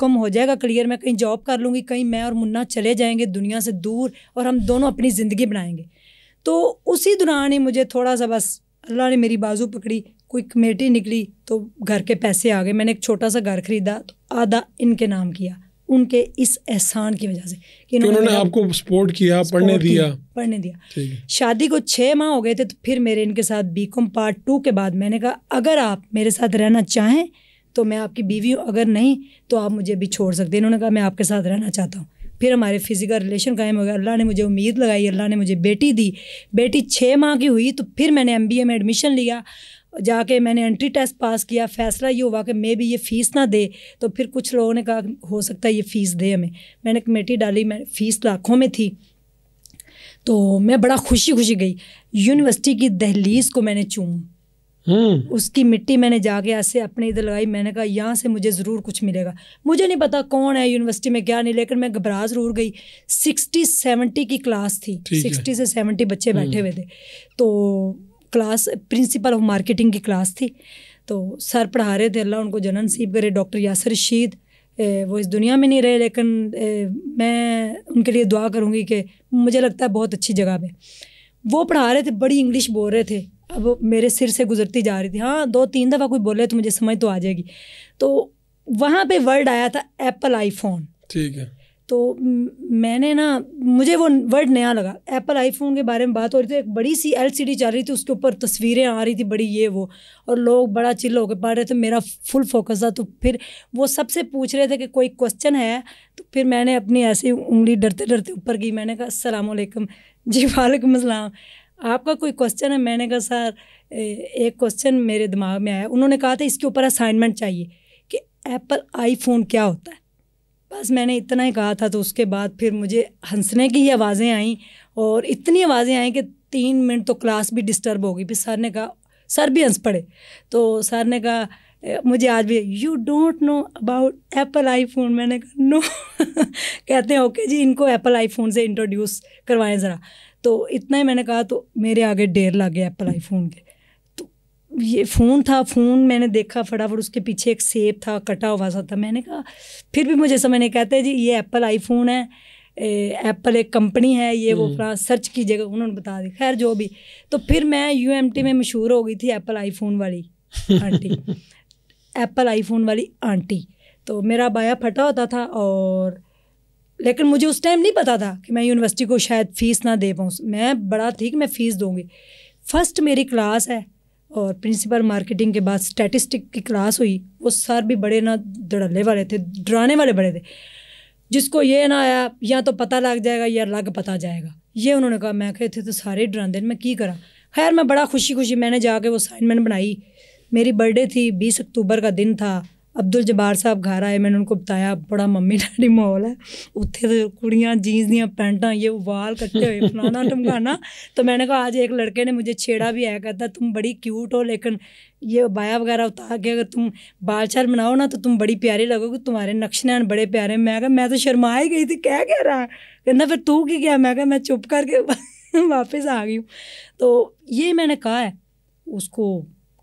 कॉम हो जाएगा क्लियर मैं कहीं जॉब कर लूँगी कहीं मैं और मुन्ना चले जाएंगे दुनिया से दूर और हम दोनों अपनी ज़िंदगी बनाएंगे तो उसी दौरान ही मुझे थोड़ा सा बस अल्लाह ने मेरी बाजू पकड़ी कोई कमेटी निकली तो घर के पैसे आ गए मैंने एक छोटा सा घर ख़रीदा तो आधा इनके नाम किया उनके इस एहसान की वजह से कि उन्होंने आपको सपोर्ट किया पढ़ने दिया पढ़ने दिया शादी को छः माह हो गए थे तो फिर मेरे इनके साथ बी कॉम पार्ट टू के बाद मैंने कहा अगर आप मेरे साथ रहना चाहें तो मैं आपकी बीवी हूँ अगर नहीं तो आप मुझे भी छोड़ सकते हैं इन्होंने कहा मैं आपके साथ रहना चाहता हूँ फिर हमारे फिज़िकल रिलेशन कायम हो गया अल्लाह ने मुझे उम्मीद लगाई अल्लाह ने मुझे बेटी दी बेटी छः माह की हुई तो फिर मैंने एम में एडमिशन लिया जाके मैंने एंट्री टेस्ट पास किया फैसला ये हुआ कि मे भी ये फ़ीस ना दे तो फिर कुछ लोगों ने कहा हो सकता है ये फ़ीस दे हमें मैंने कमेटी डाली मैं फ़ीस लाखों में थी तो मैं बड़ा खुशी खुशी गई यूनिवर्सिटी की दहलीज को मैंने चूम हम्म। उसकी मिट्टी मैंने जाके ऐसे अपने इधर लगाई मैंने कहा यहाँ से मुझे ज़रूर कुछ मिलेगा मुझे नहीं पता कौन है यूनिवर्सिटी में क्या नहीं लेकिन मैं घबरा ज़रूर गई सिक्सटी सेवेंटी की क्लास थी सिक्सटी से सेवेंटी बच्चे बैठे हम्म। हुए थे तो क्लास प्रिंसिपल ऑफ मार्केटिंग की क्लास थी तो सर पढ़ा रहे थे अल्लाह उनको जनन नसीब करे डॉक्टर यासर रशीद वो इस दुनिया में नहीं रहे लेकिन मैं उनके लिए दुआ करूँगी कि मुझे लगता है बहुत अच्छी जगह पे वो पढ़ा रहे थे बड़ी इंग्लिश बोल रहे थे अब मेरे सिर से गुजरती जा रही थी हाँ दो तीन दफ़ा कोई बोले तो मुझे समझ तो आ जाएगी तो वहाँ पे वर्ड आया था एप्पल आईफोन ठीक है तो मैंने ना मुझे वो वर्ड नया लगा एप्पल आईफोन के बारे में बात हो रही थी एक बड़ी सी एलसीडी चल रही थी उसके ऊपर तस्वीरें आ रही थी बड़ी ये वो और लोग बड़ा चिल होकर पढ़ रहे थे मेरा फुल फोकस था तो फिर वो सबसे पूछ रहे थे कि कोई क्वेश्चन है तो फिर मैंने अपनी ऐसी उंगली डरते डरते ऊपर की मैंने कहा असलम जी वालेकुम असलम आपका कोई क्वेश्चन है मैंने कहा सर एक क्वेश्चन मेरे दिमाग में आया उन्होंने कहा था इसके ऊपर असाइनमेंट चाहिए कि एप्पल आईफोन क्या होता है बस मैंने इतना ही कहा था तो उसके बाद फिर मुझे हंसने की ही आवाज़ें आईं और इतनी आवाज़ें आईं कि तीन मिनट तो क्लास भी डिस्टर्ब होगी फिर सर ने कहा सर भी हंस पड़े तो सर ने कहा मुझे आज भी you don't know about Apple iPhone मैंने कहा नो कहते हैं ओके okay जी इनको एप्पल आईफोन से इंट्रोड्यूस करवाएं ज़रा तो इतना ही मैंने कहा तो मेरे आगे डेर लग गया एप्पल आईफोन के ये फ़ोन था फ़ोन मैंने देखा फटाफट उसके पीछे एक सेब था कटा हुआ सा था मैंने कहा फिर भी मुझे समझ नहीं कहते जी ये एप्पल आईफोन है एप्पल एक कंपनी है ये वो हम्म। अपना सर्च की जगह उन्होंने बता दी खैर जो भी तो फिर मैं टी में मशहूर हो गई थी एप्पल आईफोन वाली आंटी एप्पल आईफोन वाली आंटी तो मेरा बाया फटा होता था और लेकिन मुझे उस टाइम नहीं पता था कि मैं यूनिवर्सिटी को शायद फ़ीस ना दे पाऊँ मैं बड़ा थी कि मैं फ़ीस दूँगी फर्स्ट मेरी क्लास है और प्रिंसिपल मार्केटिंग के बाद स्टैटिस्टिक की क्लास हुई वो सर भी बड़े ना धड़ल्ले वाले थे डराने वाले बड़े थे जिसको ये ना आया या तो पता लग जाएगा या लग पता जाएगा ये उन्होंने कहा मैं कहते थे तो सारे डराते मैं की करा खैर मैं बड़ा खुशी खुशी मैंने जाके वो असाइनमेंट बनाई मेरी बर्थडे थी बीस अक्टूबर का दिन था अब्दुल जबार साहब घर आए मैंने उनको बताया बड़ा मम्मी डैडी माहौल है उत्थे तो कुड़ियाँ जीन्स दियाँ पैंटा ये वाल कटे हुए फलाना टमकाना तो मैंने कहा आज एक लड़के ने मुझे छेड़ा भी आया कहता तुम बड़ी क्यूट हो लेकिन ये बाया वगैरह उतार के अगर तुम बाल शाल बनाओ ना तो तुम बड़ी प्यारी लगोगे तुम्हारे नक्श नैन बड़े प्यारे मैं कहा मैं तो शर्मा ही गई थी क्या कह रहा कहना फिर तू की क्या मैं कहा मैं चुप करके वापस आ गई हूँ तो ये मैंने कहा है उसको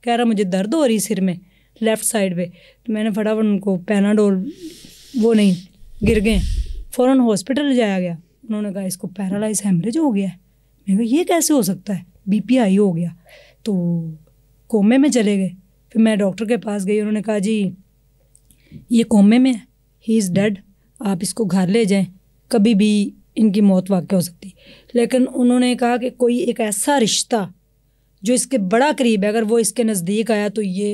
कह रहा मुझे दर्द हो रही सिर में लेफ़्ट साइड पे तो मैंने फटाफट उनको पैनाडोल वो नहीं गिर गए फ़ौरन हॉस्पिटल ले जाया गया उन्होंने कहा इसको पैरालाइज हेमरेज हो गया है मैंने कहा ये कैसे हो सकता है बीपी हाई हो गया तो कोमे में चले गए फिर मैं डॉक्टर के पास गई उन्होंने कहा जी ये कोमे में है ही इज़ डेड आप इसको घर ले जाएं कभी भी इनकी मौत वाक्य हो सकती लेकिन उन्होंने कहा कि कोई एक ऐसा रिश्ता जो इसके बड़ा करीब है अगर वो इसके नज़दीक आया तो ये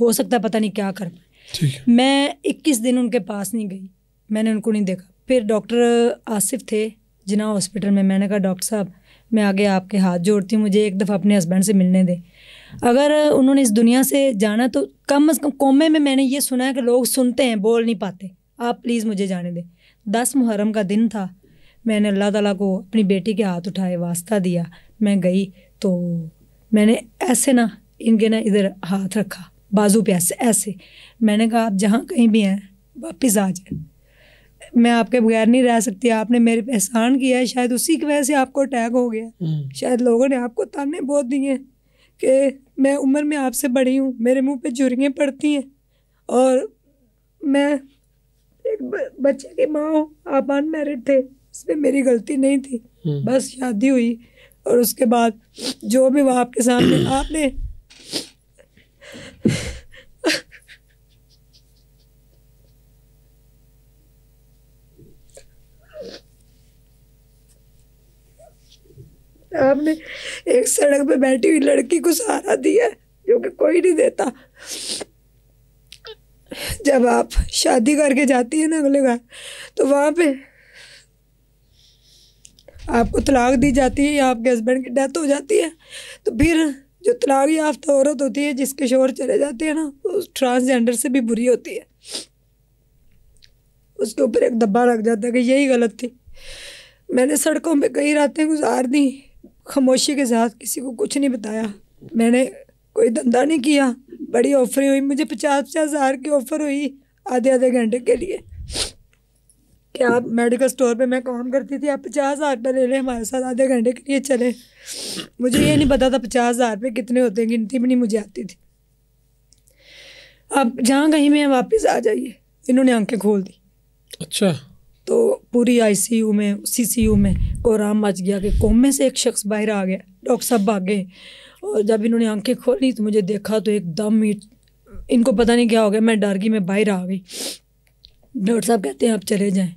हो सकता है पता नहीं क्या कर पाए मैं इक्कीस दिन उनके पास नहीं गई मैंने उनको नहीं देखा फिर डॉक्टर आसिफ थे जिना हॉस्पिटल में मैंने कहा डॉक्टर साहब मैं आगे आपके हाथ जोड़ती हूँ मुझे एक दफ़ा अपने हस्बैंड से मिलने दें अगर उन्होंने इस दुनिया से जाना तो कम अज़ कम कौमे में मैंने ये सुना है कि लोग सुनते हैं बोल नहीं पाते आप प्लीज़ मुझे जाने दें दस मुहर्रम का दिन था मैंने अल्लाह ताला को अपनी बेटी के हाथ उठाए वास्ता दिया मैं गई तो मैंने ऐसे ना इनके ना इधर हाथ रखा बाजू पे ऐसे ऐसे मैंने कहा आप जहाँ कहीं भी हैं वापस आ जाए मैं आपके बगैर नहीं रह सकती आपने मेरे पे एहसान किया है शायद उसी की वजह से आपको अटैक हो गया हम्म। शायद लोगों ने आपको ताने बहुत दिए कि मैं उम्र में आपसे बड़ी हूँ मेरे मुंह पे जुरियाँ पड़ती हैं और मैं एक बच्चे की माँ हूँ आप अनमेरिड थे इसमें मेरी गलती नहीं थी हम्म। बस शादी हुई और उसके बाद जो भी वो आपके सामने आपने हमने एक सड़क पे बैठी हुई लड़की को सहारा दिया जो कि कोई नहीं देता जब आप शादी करके जाती है ना अगले घर तो वहाँ पे आपको तलाक दी जाती है या आपके हस्बैंड की डेथ हो जाती है तो फिर जो तलाक याफ्त औरत होती है जिसके शोर चले जाते हैं ना वो ट्रांसजेंडर से भी बुरी होती है उसके ऊपर एक धब्बा रख जाता है कि यही गलत थी मैंने सड़कों पे कई रातें गुजार दी खामोशी के साथ किसी को कुछ नहीं बताया मैंने कोई धंधा नहीं किया बड़ी ऑफर हुई मुझे पचास पचास हज़ार की ऑफ़र हुई आधे आधे घंटे के लिए क्या आप मेडिकल स्टोर पे मैं काम करती थी आप पचास हज़ार रुपये ले लें हमारे साथ आधे घंटे के लिए चले मुझे ये नहीं पता था पचास हज़ार रुपये कितने होते हैं गिनती भी नहीं मुझे आती थी आप जहाँ कहीं में वापस आ जाइए इन्होंने आंखें खोल दी अच्छा तो पूरी आईसीयू में सीसीयू में कोराम मच गया कि कौम में से एक शख्स बाहर आ गया डॉक्टर साहब गए और जब इन्होंने आंखें खोली तो मुझे देखा तो एकदम ही इनको पता नहीं क्या हो गया मैं डर गई मैं बाहर आ गई डॉक्टर साहब कहते हैं आप चले जाएँ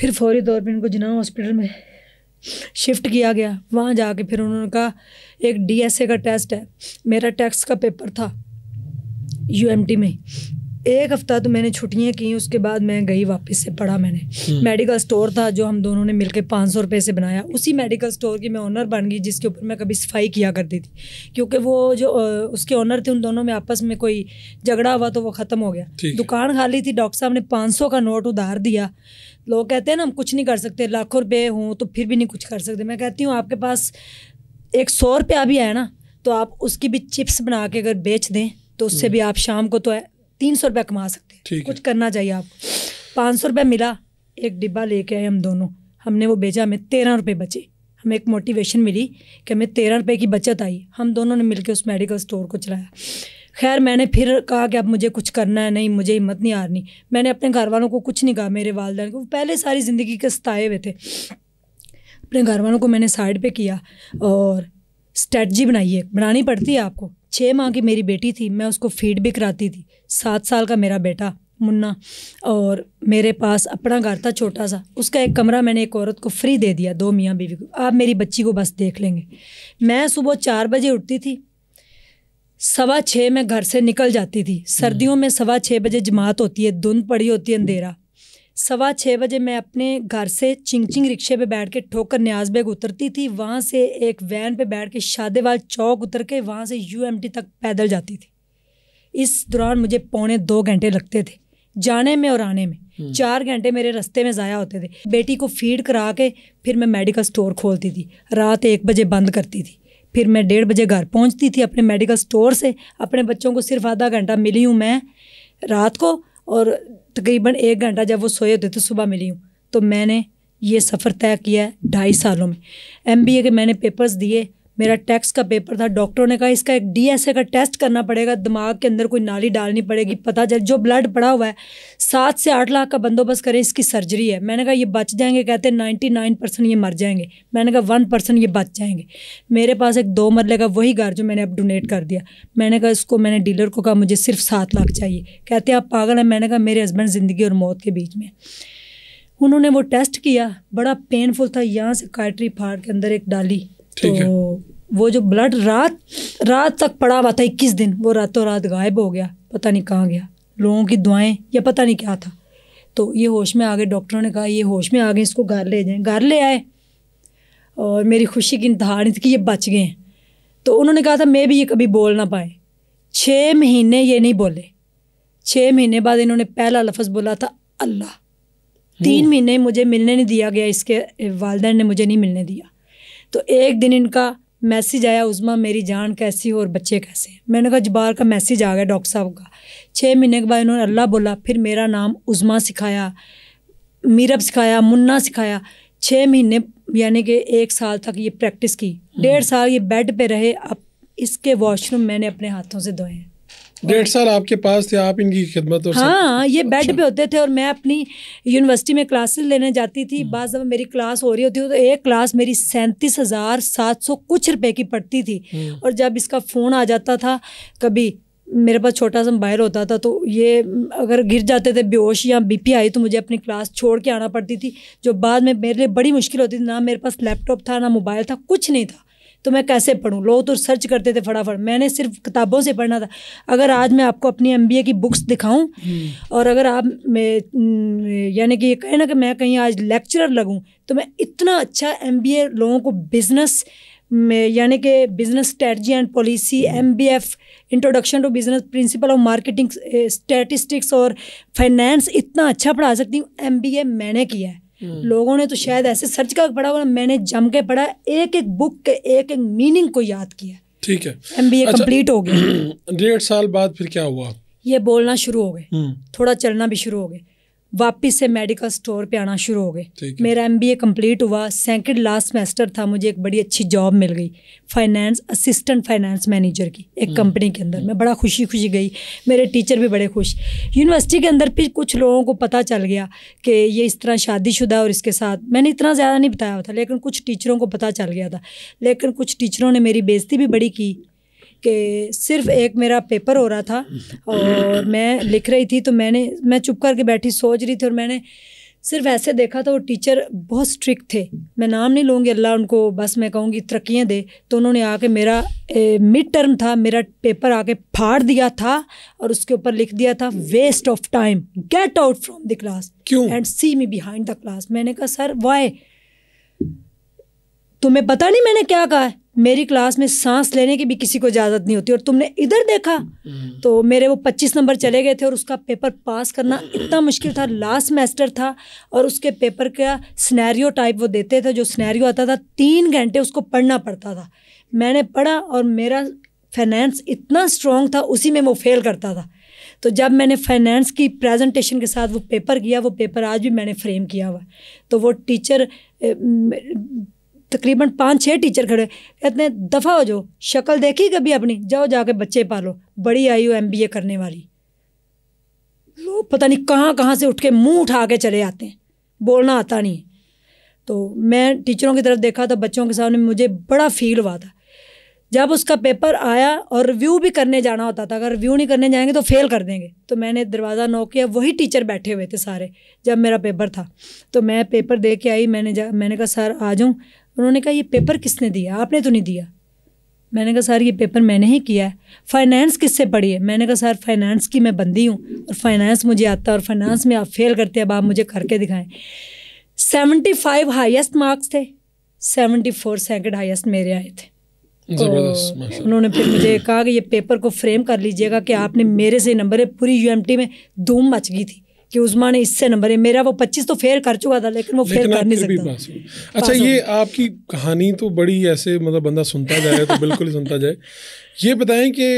फिर फौरी तौर पर इनको जिना हॉस्पिटल में शिफ्ट किया गया वहाँ जाके फिर उन्होंने कहा एक डीएसए का टेस्ट है मेरा टैक्स का पेपर था यूएमटी में एक हफ्ता तो मैंने छुट्टियाँ की उसके बाद मैं गई वापस से पढ़ा मैंने मेडिकल हम्म। स्टोर था जो हम दोनों ने मिलकर पाँच सौ रुपये से बनाया उसी मेडिकल स्टोर की मैं ऑनर बन गई जिसके ऊपर मैं कभी सफाई किया करती थी क्योंकि वो जो उसके ऑनर थे उन दोनों में आपस में कोई झगड़ा हुआ तो वो ख़त्म हो गया दुकान खाली थी डॉक्टर साहब ने पाँच सौ का नोट उधार दिया लोग कहते हैं ना हम कुछ नहीं कर सकते लाखों रुपये हों तो फिर भी नहीं कुछ कर सकते मैं कहती हूँ आपके पास एक सौ रुपया भी है ना तो आप उसकी भी चिप्स बना के अगर बेच दें तो उससे हम्म। भी आप शाम को तो है तीन सौ रुपया कमा सकते हैं कुछ करना चाहिए आपको पाँच सौ रुपया मिला एक डिब्बा लेके आए हम दोनों हमने वो भेजा हमें तेरह रुपये बचे हमें एक मोटिवेशन मिली कि हमें तेरह रुपये की बचत आई हम दोनों ने मिलकर उस मेडिकल स्टोर को चलाया खैर मैंने फिर कहा कि अब मुझे कुछ करना है नहीं मुझे हिम्मत नहीं हारनी मैंने अपने घर वालों को कुछ नहीं कहा मेरे वालदेन को पहले सारी ज़िंदगी के सताए हुए थे अपने घर वालों को मैंने साइड पे किया और स्ट्रेटजी बनाई है बनानी पड़ती है आपको छः माह की मेरी बेटी थी मैं उसको फीड भी कराती थी सात साल का मेरा बेटा मुन्ना और मेरे पास अपना घर था छोटा सा उसका एक कमरा मैंने एक औरत को फ्री दे दिया दो मियाँ बीवी को आप मेरी बच्ची को बस देख लेंगे मैं सुबह चार बजे उठती थी सवा छः में घर से निकल जाती थी सर्दियों में सवा छः बजे जमात होती है धुंध पड़ी होती है अंधेरा सवा छः बजे मैं अपने घर से चिंग चिंग रिक्शे पे बैठ के ठोकर न्याज बेग उतरती थी वहाँ से एक वैन पे बैठ के शादेवाल चौक उतर के वहाँ से यूएमटी तक पैदल जाती थी इस दौरान मुझे पौने दो घंटे लगते थे जाने में और आने में हम्म। चार घंटे मेरे रास्ते में ज़ाया होते थे बेटी को फीड करा के फिर मैं मेडिकल स्टोर खोलती थी रात एक बजे बंद करती थी फिर मैं डेढ़ बजे घर पहुंचती थी अपने मेडिकल स्टोर से अपने बच्चों को सिर्फ आधा घंटा मिली हूँ मैं रात को और तकरीबन एक घंटा जब वो सोए होते थे सुबह मिली हूँ तो मैंने ये सफ़र तय किया है ढाई सालों में एम के मैंने पेपर्स दिए मेरा टैक्स का पेपर था डॉक्टरों ने कहा इसका एक ए का टेस्ट करना पड़ेगा दिमाग के अंदर कोई नाली डालनी पड़ेगी पता चल जो ब्लड पड़ा हुआ है सात से आठ लाख का बंदोबस्त करें इसकी सर्जरी है मैंने कहा ये बच जाएंगे कहते हैं नाइन्टी नाइन परसेंट ये मर जाएंगे मैंने कहा वन परसेंट ये बच जाएंगे मेरे पास एक दो मरले का वही घर जो मैंने अब डोनेट कर दिया मैंने कहा इसको मैंने डीलर को कहा मुझे सिर्फ सात लाख चाहिए कहते आप पागल हैं मैंने कहा मेरे हस्बैंड ज़िंदगी और मौत के बीच में उन्होंने वो टेस्ट किया बड़ा पेनफुल था यहाँ से कायटरी फाड़ के अंदर एक डाली तो वो जो ब्लड रात रात तक पड़ा हुआ था इक्कीस दिन वो रातों रात गायब हो गया पता नहीं कहाँ गया लोगों की दुआएं या पता नहीं क्या था तो ये होश में आ गए डॉक्टरों ने कहा ये होश में आ गए इसको घर ले जाएं घर ले आए और मेरी खुशी की नहीं थी कि ये बच गए तो उन्होंने कहा था मैं भी ये कभी बोल ना पाए छः महीने ये नहीं बोले छः महीने बाद इन्होंने पहला लफ्ज़ बोला था अल्लाह तीन महीने मुझे मिलने नहीं दिया गया इसके वालदेन ने मुझे नहीं मिलने दिया तो एक दिन इनका मैसेज आया उजमा मेरी जान कैसी हो और बच्चे कैसे मैंने कहा जबार का मैसेज आ गया डॉक्टर साहब का छः महीने के बाद इन्होंने अल्लाह बोला फिर मेरा नाम उजमा सिखाया मीरब सिखाया मुन्ना सिखाया छः महीने यानी कि एक साल तक ये प्रैक्टिस की डेढ़ हम्म। साल ये बेड पे रहे अब इसके वॉशरूम मैंने अपने हाथों से धोए हैं डेढ़ साल आपके पास थे आप इनकी खिदमत और हाँ ये बेड अच्छा। पे होते थे और मैं अपनी यूनिवर्सिटी में क्लासेस लेने जाती थी हम्म। बाद जब मेरी क्लास हो रही होती तो एक क्लास मेरी सैंतीस हज़ार सात सौ कुछ रुपए की पड़ती थी हम्म। और जब इसका फ़ोन आ जाता था कभी मेरे पास छोटा सा मोबाइल होता था तो ये अगर गिर जाते थे बेहोश या बीपी आई तो मुझे अपनी क्लास छोड़ के आना पड़ती थी जो बाद में मेरे लिए बड़ी मुश्किल होती थी ना मेरे पास लैपटॉप था ना मोबाइल था कुछ नहीं था तो मैं कैसे पढ़ूँ लोग तो सर्च करते थे फटाफट मैंने सिर्फ किताबों से पढ़ना था अगर आज मैं आपको अपनी एम की बुक्स दिखाऊँ हम्म। और अगर आप मैं यानी कि ये कहें ना कि मैं कहीं आज लेक्चरर लगूँ तो मैं इतना अच्छा एम लोगों को बिज़नेस यानी कि business strategy and policy M B F introduction to business principle of marketing statistics और फाइनेंस इतना अच्छा पढ़ा सकती हूँ एम बी ए मैंने किया है हम्म। लोगों ने तो शायद ऐसे सर्च का पढ़ा होगा मैंने जम के पढ़ा एक एक बुक के एक एक मीनिंग को याद किया ठीक है एम बी ए कम्प्लीट हो गया डेढ़ साल बाद फिर क्या हुआ ये बोलना शुरू हो गए हम्म। थोड़ा चलना भी शुरू हो गए वापस से मेडिकल स्टोर पे आना शुरू हो गए मेरा एम बी ए कम्प्लीट हुआ सेकेंड लास्ट सेमेस्टर था मुझे एक बड़ी अच्छी जॉब मिल गई फाइनेंस असिस्टेंट फाइनेंस मैनेजर की एक कंपनी हम्म। के अंदर मैं हम्म। बड़ा खुशी खुशी गई मेरे टीचर भी बड़े खुश यूनिवर्सिटी के अंदर भी कुछ लोगों को पता चल गया कि ये इस तरह शादीशुदा और इसके साथ मैंने इतना ज़्यादा नहीं बताया था लेकिन कुछ टीचरों को पता चल गया था लेकिन कुछ टीचरों ने मेरी बेजती भी बड़ी की कि सिर्फ एक मेरा पेपर हो रहा था और मैं लिख रही थी तो मैंने मैं चुप करके बैठी सोच रही थी और मैंने सिर्फ ऐसे देखा था वो टीचर बहुत स्ट्रिक्ट थे मैं नाम नहीं लूँगी अल्लाह उनको बस मैं कहूँगी तरक्याँ दे तो उन्होंने आके मेरा मिड टर्म था मेरा पेपर आके फाड़ दिया था और उसके ऊपर लिख दिया था waste of time get out from the class क्यों and see me behind the class मैंने कहा सर वाई तुम्हें तो पता नहीं मैंने क्या कहा है मेरी क्लास में सांस लेने की भी किसी को इजाज़त नहीं होती और तुमने इधर देखा हम्म। तो मेरे वो पच्चीस नंबर चले गए थे और उसका पेपर पास करना इतना मुश्किल था लास्ट सेमेस्टर था और उसके पेपर का स्नैरियो टाइप वो देते थे जो स्नैरियो आता था तीन घंटे उसको पढ़ना पड़ता था मैंने पढ़ा और मेरा फाइनेंस इतना स्ट्रॉन्ग था उसी में वो फेल करता था तो जब मैंने फाइनेंस की प्रेजेंटेशन के साथ वो पेपर किया वो पेपर आज भी मैंने फ्रेम किया हुआ तो वो टीचर तकरीबन पाँच छः टीचर खड़े कहते हैं दफ़ा हो जाओ शक्ल देखी कभी अपनी जाओ जाके बच्चे पालो बड़ी आई हो एम बी ए करने वाली लोग पता नहीं कहाँ कहाँ से उठ के मुँह उठा के चले आते हैं बोलना आता नहीं तो मैं टीचरों की तरफ देखा तो बच्चों के सामने मुझे बड़ा फील हुआ था जब उसका पेपर आया और रिव्यू भी करने जाना होता था अगर रिव्यू नहीं करने जाएंगे तो फेल कर देंगे तो मैंने दरवाज़ा नॉक किया वही टीचर बैठे हुए थे सारे जब मेरा पेपर था तो मैं पेपर दे के आई मैंने जा मैंने कहा सर आ जाऊँ उन्होंने कहा ये पेपर किसने दिया आपने तो नहीं दिया मैंने कहा सर ये पेपर मैंने ही किया है फाइनेंस किससे पढ़ी है मैंने कहा सर फाइनेंस की मैं बंदी हूँ और फाइनेंस मुझे आता है और फाइनेंस में आप फेल करते हैं अब आप मुझे करके दिखाएं सेवेंटी फाइव हाइस्ट मार्क्स थे सेवेंटी फोर सेकेंड हाइस्ट मेरे आए थे तो उन्होंने फिर मुझे कहा कि ये पेपर को फ्रेम कर लीजिएगा कि आपने मेरे से नंबर है पूरी यू में धूम मच गई थी कि उजमा ने इससे नंबर है मेरा वो पच्चीस तो फेयर कर चुका था लेकिन वो फेयर कर नहीं सकता अच्छा ये आपकी कहानी तो बड़ी ऐसे मतलब बंदा सुनता जाए तो बिल्कुल ही सुनता जाए ये बताएं कि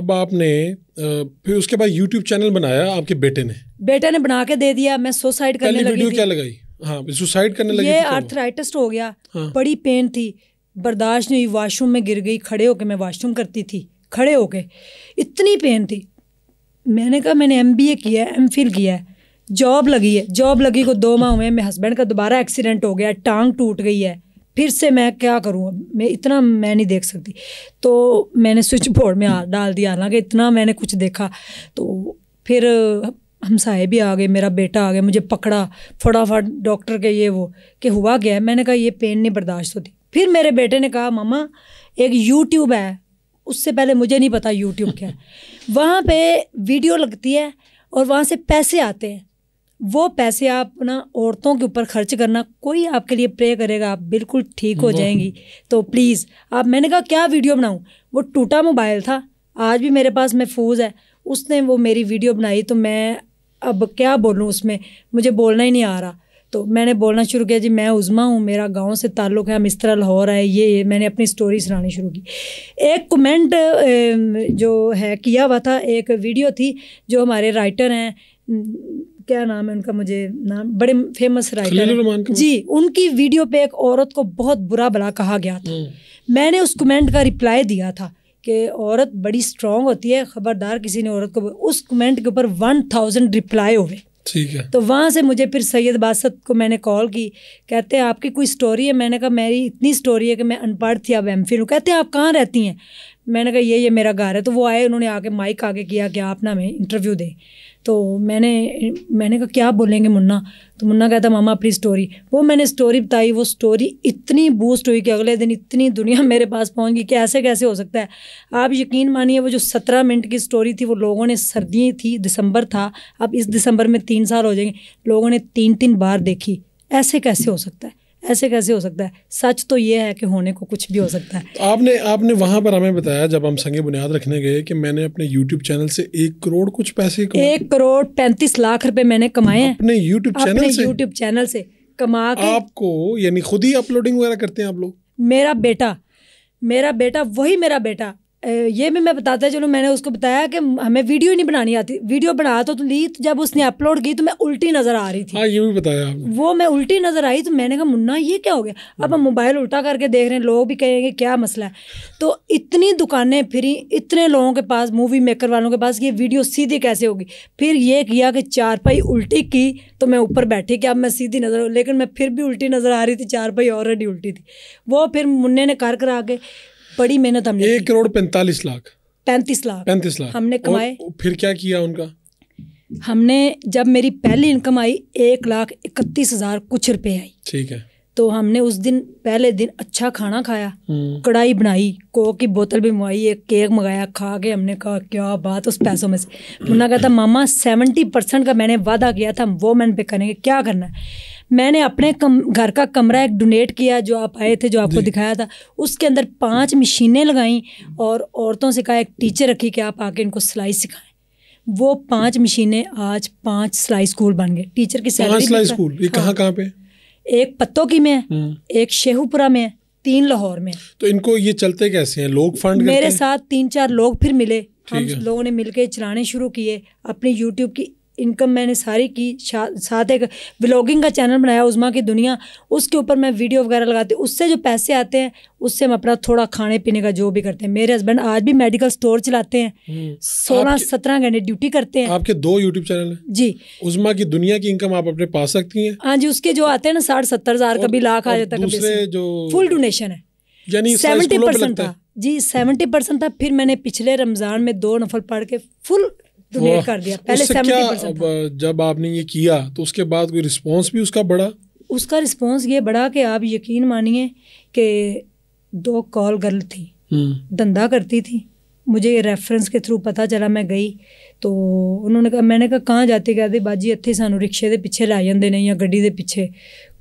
अब आपने फिर उसके बाद यूट्यूब चैनल बनाया आपके बेटे ने बेटे ने बना के दे दिया मैं सुसाइड करने लगी क्या लगाई हाँ सुसाइड करने लगी ये आर्थराइटिस हो गया हाँ। बड़ी पेन थी बर्दाश्त नहीं हुई वाशरूम में गिर गई खड़े होके मैं वाशरूम करती थी खड़े होके इतनी पेन थी मैंने कहा मैंने एम बी ए किया है एम फिल किया है जॉब लगी है जॉब लगी को दो माह हुए मेरे हस्बैंड का दोबारा एक्सीडेंट हो गया टांग टूट गई है फिर से मैं क्या करूँ मैं इतना मैं नहीं देख सकती तो मैंने स्विच बोर्ड में डाल दिया हालांकि इतना मैंने कुछ देखा तो फिर हमसाए भी आ गए मेरा बेटा आ गया मुझे पकड़ा फटाफट डॉक्टर के ये वो कि हुआ क्या है मैंने कहा ये पेन नहीं बर्दाश्त होती फिर मेरे बेटे ने कहा मामा एक यूट्यूब है उससे पहले मुझे नहीं पता यूट्यूब क्या वहाँ पे वीडियो लगती है और वहाँ से पैसे आते हैं वो पैसे आप ना औरतों के ऊपर खर्च करना कोई आपके लिए प्रे करेगा आप बिल्कुल ठीक हो जाएंगी तो प्लीज़ आप मैंने कहा क्या वीडियो बनाऊँ वो टूटा मोबाइल था आज भी मेरे पास महफूज है उसने वो मेरी वीडियो बनाई तो मैं अब क्या बोलूँ उसमें मुझे बोलना ही नहीं आ रहा तो मैंने बोलना शुरू किया जी मैं उज़मा हूँ मेरा गांव से ताल्लुक है हम इस तरह लाहौर आए ये ये मैंने अपनी स्टोरी सुनानी शुरू की एक कमेंट जो है किया हुआ था एक वीडियो थी जो हमारे राइटर हैं क्या नाम है उनका मुझे नाम बड़े फेमस राइटर जी उनकी वीडियो पे एक औरत को बहुत बुरा भला कहा गया था हम्म। मैंने उस कमेंट का रिप्लाई दिया था कि औरत बड़ी स्ट्रांग होती है ख़बरदार किसी ने औरत को उस कमेंट के ऊपर वन थाउजेंड रिप्लाई हुए ठीक है तो वहाँ से मुझे फिर सैयद बासत को मैंने कॉल की कहते हैं आपकी कोई स्टोरी है मैंने कहा मेरी इतनी स्टोरी है कि मैं अनपढ़ थी अब एम फिर कहते हैं आप कहाँ रहती हैं मैंने कहा ये ये मेरा घर है तो वो आए उन्होंने आके माइक आके किया कि आप ना हमें इंटरव्यू दें तो मैंने मैंने कहा क्या बोलेंगे मुन्ना तो मुन्ना कहता मामा अपनी स्टोरी वो मैंने स्टोरी बताई वो स्टोरी इतनी बूस्ट हुई कि अगले दिन इतनी दुनिया मेरे पास पहुँच गई कि ऐसे कैसे हो सकता है आप यकीन मानिए वो जो सत्रह मिनट की स्टोरी थी वो लोगों ने सर्दी थी दिसंबर था अब इस दिसंबर में तीन साल हो जाएंगे लोगों ने तीन तीन बार देखी ऐसे कैसे हो सकता है ऐसे कैसे हो सकता है सच तो ये है कि होने को कुछ भी हो सकता है तो आपने आपने वहाँ पर हमें बताया जब हम संगे बुनियाद रखने गए कि मैंने अपने यूट्यूब चैनल से एक करोड़ कुछ पैसे एक करोड़ पैंतीस लाख रुपए मैंने कमाए हैं अपने यूट्यूब चैनल से यूट्यूब चैनल से कमा के आपको यानी खुद ही अपलोडिंग वगैरह करते हैं आप लोग मेरा बेटा मेरा बेटा वही मेरा बेटा ये भी मैं बताता चलो मैंने उसको बताया कि हमें वीडियो नहीं बनानी आती वीडियो बना तो ली तो जब उसने अपलोड की तो मैं उल्टी नज़र आ रही थी हाँ ये भी बताया आपने। वो मैं उल्टी नज़र आई तो मैंने कहा मुन्ना ये क्या हो गया अब हम मोबाइल उल्टा करके देख रहे हैं लोग भी कहेंगे क्या मसला है तो इतनी दुकानें फिरी इतने लोगों के पास मूवी मेकर वालों के पास ये वीडियो सीधी कैसे होगी फिर ये किया कि चारपाई उल्टी की तो मैं ऊपर बैठी कि अब मैं सीधी नज़र लेकिन मैं फिर भी उल्टी नज़र आ रही थी चारपाई ऑलरेडी उल्टी थी वो फिर मुन्ने ने कर करा के बड़ी मेहनत हमने एक करोड़ पैंतालीस लाख पैंतीस लाख पैंतीस लाख हमने कमाए फिर क्या किया उनका हमने जब मेरी पहली इनकम आई एक लाख इकतीस हजार कुछ रुपए आई ठीक है तो हमने उस दिन पहले दिन अच्छा खाना खाया हम्म। कढ़ाई बनाई कोक की बोतल भी मंगाई एक केक मंगाया खा के हमने कहा क्या बात उस पैसों में से मुन्ना कहता मामा सेवेंटी परसेंट का मैंने वादा किया था वो मैंने पे करेंगे क्या करना है मैंने अपने कम घर का कमरा एक डोनेट किया जो आप आए थे जो आपको दिखाया था उसके अंदर पांच मशीनें लगाई और औरतों से कहा एक टीचर रखी कि आप आके इनको सिलाई सिखाएं वो पांच मशीनें आज पांच सिलाई स्कूल बन गए टीचर की सैलरी सिलाई स्कूल ये हाँ। कहाँ कहाँ पे एक की में है हम्म। एक शेहूपुरा में है तीन लाहौर में तो इनको ये चलते कैसे हैं लोग फंड मेरे साथ तीन चार लोग फिर मिले हम लोगों ने मिलके चलाने शुरू किए अपनी यूट्यूब की इनकम मैंने सारी की साथ एक ब्लॉगिंग का चैनल बनाया उजमा की दुनिया उसके ऊपर मैं वीडियो वगैरह लगाती हूँ उससे जो पैसे आते हैं उससे हम अपना थोड़ा खाने पीने का जो भी करते हैं मेरे हस्बैंड आज भी मेडिकल स्टोर चलाते हैं हम्म। सोलह सत्रह घंटे ड्यूटी करते हैं आपके दो यूट्यूब चैनल हैं जी उजमा की दुनिया की इनकम आप अपने पा सकती हैं हाँ जी उसके जो आते हैं ना साठ सत्तर हजार कभी लाख आ जाता है जो फुल डोनेशन है सेवेंटी परसेंट था जी सेवेंटी परसेंट था फिर मैंने पिछले रमज़ान में दो नफल पढ़ के फुल डोनेट कर दिया पहले क्या जब आपने ये किया तो उसके बाद कोई रिस्पॉन्स भी उसका बड़ा उसका रिस्पॉन्स ये बड़ा कि आप यकीन मानिए कि दो कॉल गर्ल थी हम्म। धंधा करती थी मुझे रेफरेंस के थ्रू पता चला मैं गई तो उन्होंने कहा मैंने कहा कहाँ जाते कहते बाजी इतने सानू रिक्शे के पिछे ला जाते हैं या गड्डी के पिछे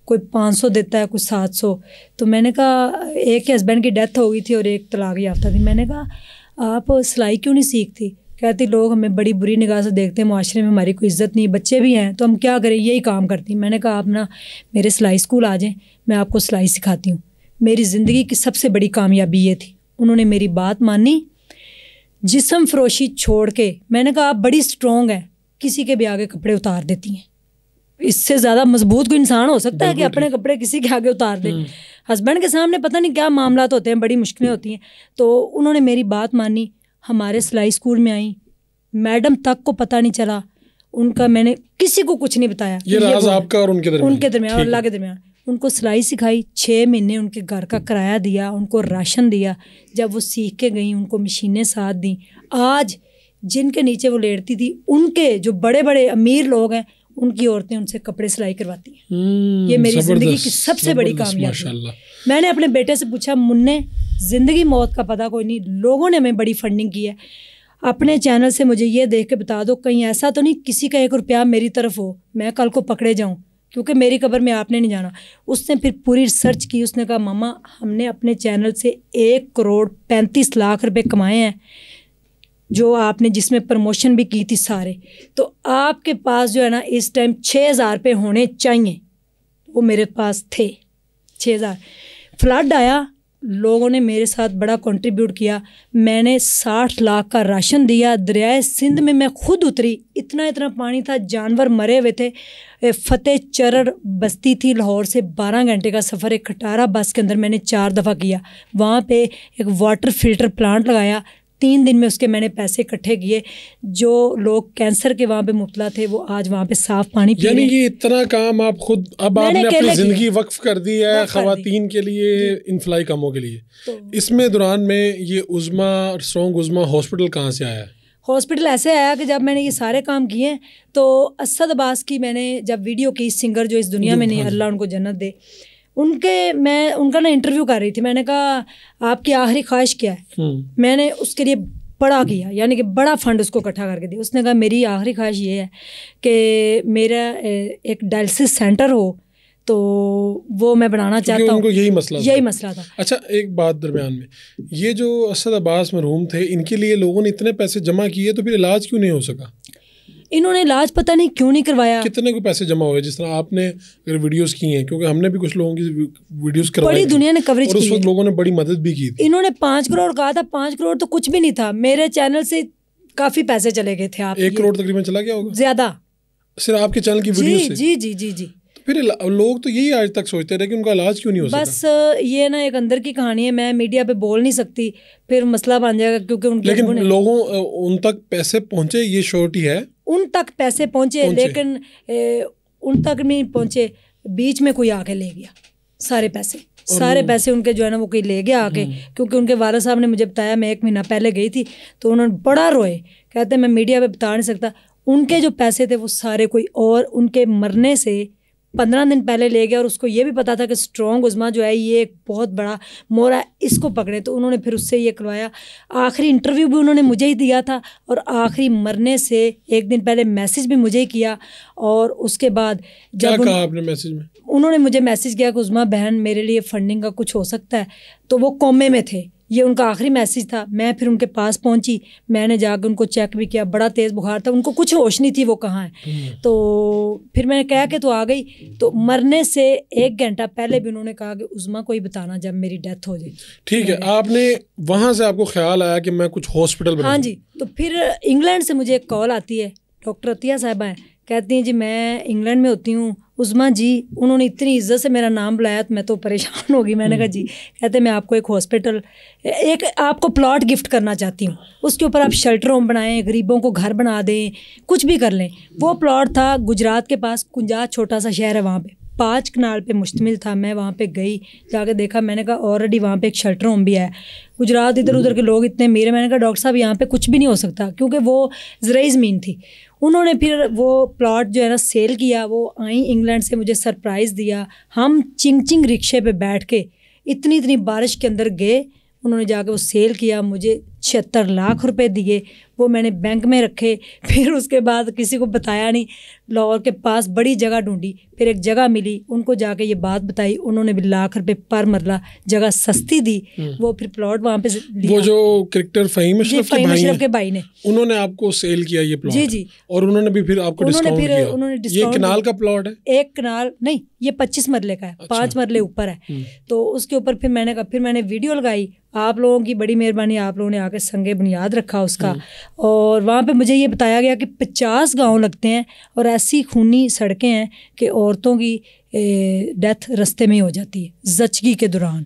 कोई पाँच सौ देता है कुछ सात सौ तो मैंने कहा एक हस्बैंड की डेथ हो गई थी और एक तलाक याफ्ता थी मैंने कहा आप सिलाई क्यों नहीं सीखती कहती लोग हमें बड़ी बुरी निगाह से देखते हैं माशरे में हमारी कोई इज्जत नहीं बच्चे भी हैं तो हम क्या करें यही काम करती मैंने कहा आप ना मेरे सिलाई स्कूल आ जाएं मैं आपको सिलाई सिखाती हूँ मेरी ज़िंदगी की सबसे बड़ी कामयाबी ये थी उन्होंने मेरी बात मानी जिसम फरोशी छोड़ के मैंने कहा आप बड़ी स्ट्रॉन्ग हैं किसी के भी आगे कपड़े उतार देती हैं इससे ज़्यादा मजबूत कोई इंसान हो सकता है कि अपने कपड़े किसी के आगे उतार दे हम्म। हस्बैंड के सामने पता नहीं क्या मामला होते हैं बड़ी मुश्किलें होती हैं तो उन्होंने मेरी बात मानी हमारे सिलाई स्कूल में आई मैडम तक को पता नहीं चला उनका मैंने किसी को कुछ नहीं बताया ये, ये राज आपका और उनके दरम्यान उनके दरम्यान और अल्लाह के दरम्यान उनको सिलाई सिखाई छः महीने उनके घर का किराया दिया उनको राशन दिया जब वो सीख के गई उनको मशीनें साथ दी आज जिनके नीचे वो लेटती थी उनके जो बड़े बड़े अमीर लोग हैं उनकी औरतें उनसे कपड़े सिलाई करवाती हैं हम्म, ये मेरी ज़िंदगी की सबसे बड़ी कामयाबी मैंने अपने बेटे से पूछा मुन्ने ज़िंदगी मौत का पता कोई नहीं लोगों ने हमें बड़ी फंडिंग की है अपने चैनल से मुझे ये देख के बता दो कहीं ऐसा तो नहीं किसी का एक रुपया मेरी तरफ हो मैं कल को पकड़े जाऊँ क्योंकि मेरी खबर में आपने नहीं जाना उसने फिर पूरी रिसर्च की उसने कहा मामा हमने अपने चैनल से एक करोड़ पैंतीस लाख रुपए कमाए हैं जो आपने जिसमें प्रमोशन भी की थी सारे तो आपके पास जो है ना इस टाइम छः हज़ार रुपये होने चाहिए वो मेरे पास थे छः हज़ार फ्लड आया लोगों ने मेरे साथ बड़ा कंट्रीब्यूट किया मैंने साठ लाख का राशन दिया दरियाए सिंध में मैं खुद उतरी इतना इतना पानी था जानवर मरे हुए थे फतेह चरर बस्ती थी लाहौर से बारह घंटे का सफ़र एक खटारा बस के अंदर मैंने चार दफ़ा किया वहाँ पे एक वाटर फिल्टर प्लांट लगाया तीन दिन में उसके मैंने पैसे इकट्ठे किए जो लोग कैंसर के वहाँ पे मुबला थे वो आज वहाँ पे साफ पानी पी यानी कि इतना काम आप खुद अब आपने अपनी ज़िंदगी वक्फ कर दी है खातन के लिए फ्लाई कामों के लिए तो, इसमें दौरान में ये उज़मा स्ट्रॉन्ग उज़मा हॉस्पिटल कहाँ से आया हॉस्पिटल ऐसे आया कि जब मैंने ये सारे काम किए तो असद अब्बास की मैंने जब वीडियो की सिंगर जो इस दुनिया में नहीं हाँ अल्लाह उनको जन्नत दे उनके मैं उनका ना इंटरव्यू कर रही थी मैंने कहा आपकी आखिरी ख्वाहिश क्या है हम्म। मैंने उसके लिए बड़ा किया यानी कि बड़ा फंड उसको इकट्ठा करके दिया उसने कहा मेरी आखिरी ख्वाहिश ये है कि मेरा एक डायलिसिस सेंटर हो तो वो मैं बनाना चाहता हूँ यही मसला यही मसला था अच्छा एक बात दरमियान में ये जो असद अब्बास मरहूम थे इनके लिए लोगों ने इतने पैसे जमा किए तो फिर इलाज क्यों नहीं हो सका इन्होंने इलाज पता नहीं क्यों नहीं करवाया कितने को पैसे जमा हुए जिस तरह आपने अगर वीडियोस की हैं क्योंकि हमने भी कुछ लोगों की वीडियोस करवाई बड़ी दुनिया ने कवरेज की और लोगों ने बड़ी मदद भी की इन्होंने पांच करोड़ कहा था पांच करोड़ तो कुछ भी नहीं था मेरे चैनल से काफी पैसे चले गए थे आप एक करोड़ तकरीबन चला गया होगा ज्यादा सिर्फ आपके चैनल की वीडियो जी जी जी जी फिर लोग तो यही आज तक सोचते रहे कि उनका इलाज क्यों नहीं हो बस ये ना एक अंदर की कहानी है मैं मीडिया पे बोल नहीं सकती फिर मसला बन जाएगा क्योंकि उनके लेकिन लोगों उन तक पैसे पहुंचे ये श्योरिटी है उन तक पैसे पहुंचे, पहुंचे। लेकिन ए, उन तक नहीं पहुंचे बीच में कोई आके ले गया सारे पैसे सारे पैसे उनके जो है ना वो कोई ले गया आके हम्म। क्योंकि उनके वाला साहब ने मुझे बताया मैं एक महीना पहले गई थी तो उन्होंने बड़ा रोए कहते मैं मीडिया पे बता नहीं सकता उनके जो पैसे थे वो सारे कोई और उनके मरने से पंद्रह दिन पहले ले गया और उसको ये भी पता था कि स्ट्रॉन्ग उज़मा जो है ये एक बहुत बड़ा मोरा इसको पकड़े तो उन्होंने फिर उससे ये करवाया आखिरी इंटरव्यू भी उन्होंने मुझे ही दिया था और आखिरी मरने से एक दिन पहले मैसेज भी मुझे ही किया और उसके बाद जब कहा आपने मैसेज में उन्होंने मुझे मैसेज किया कि उज़मा बहन मेरे लिए फंडिंग का कुछ हो सकता है तो वो कॉमे में थे ये उनका आखिरी मैसेज था मैं फिर उनके पास पहुंची मैंने जाकर उनको चेक भी किया बड़ा तेज़ बुखार था उनको कुछ होश नहीं थी वो कहाँ है हम्म। तो फिर मैंने कह के तो आ गई तो मरने से एक घंटा पहले भी उन्होंने कहा कि उजमा को ही बताना जब मेरी डेथ हो जाए ठीक है आपने वहाँ से आपको ख्याल आया कि मैं कुछ हॉस्पिटल हाँ जी तो फिर इंग्लैंड से मुझे एक कॉल आती है डॉक्टर अतिया साहबा हैं कहती हैं जी मैं इंग्लैंड में होती हूँ उस्मा जी उन्होंने इतनी इज्जत से मेरा नाम बुलाया तो मैं तो परेशान होगी मैंने कहा जी कहते मैं आपको एक हॉस्पिटल एक आपको प्लॉट गिफ्ट करना चाहती हूँ उसके ऊपर आप शेल्टर होम बनाएं गरीबों को घर बना दें कुछ भी कर लें वो प्लॉट था गुजरात के पास कुंजा छोटा सा शहर है वहाँ पर पाँच कनाल पे मुश्तमिल था मैं वहाँ पे गई जाके देखा मैंने कहा ऑलरेडी वहाँ पे एक शेल्टर होम भी है गुजरात इधर उधर के लोग इतने मेरे मैंने कहा डॉक्टर साहब यहाँ पे कुछ भी नहीं हो सकता क्योंकि वो ज़रिए ज़मीन थी उन्होंने फिर वो प्लॉट जो है ना सेल किया वो आई इंग्लैंड से मुझे सरप्राइज़ दिया हम चिंग चिंग रिक्शे पे बैठ के इतनी इतनी बारिश के अंदर गए उन्होंने जाके वो सेल किया मुझे छिहत्तर लाख रुपए दिए वो मैंने बैंक में रखे फिर उसके बाद किसी को बताया नहीं लाहौर के पास बड़ी जगह ढूंढी फिर एक जगह मिली उनको जाके ये बात बताई उन्होंने भी लाख रुपए पर मरला जगह सस्ती दी हम्म। वो फिर प्लॉट वहाँ पे लिया। वो जो क्रिकेटर फहीम अशरफ के भाई के भाई ने उन्होंने आपको सेल किया ये प्लॉट जी जी और उन्होंने भी फिर आपको उन्होंने फिर उन्होंने ये का प्लॉट है एक कनाल नहीं ये पच्चीस मरले का है अच्छा। पांच मरले ऊपर है हम्म। तो उसके ऊपर फिर मैंने कहा फिर मैंने वीडियो लगाई आप लोगों की बड़ी मेहरबानी आप लोगों ने के संगे बुनियाद रखा उसका हम्म। और वहाँ पे मुझे ये बताया गया कि पचास गांव लगते हैं और ऐसी खूनी सड़कें हैं कि औरतों की डेथ रस्ते में ही हो जाती है जचगी के दौरान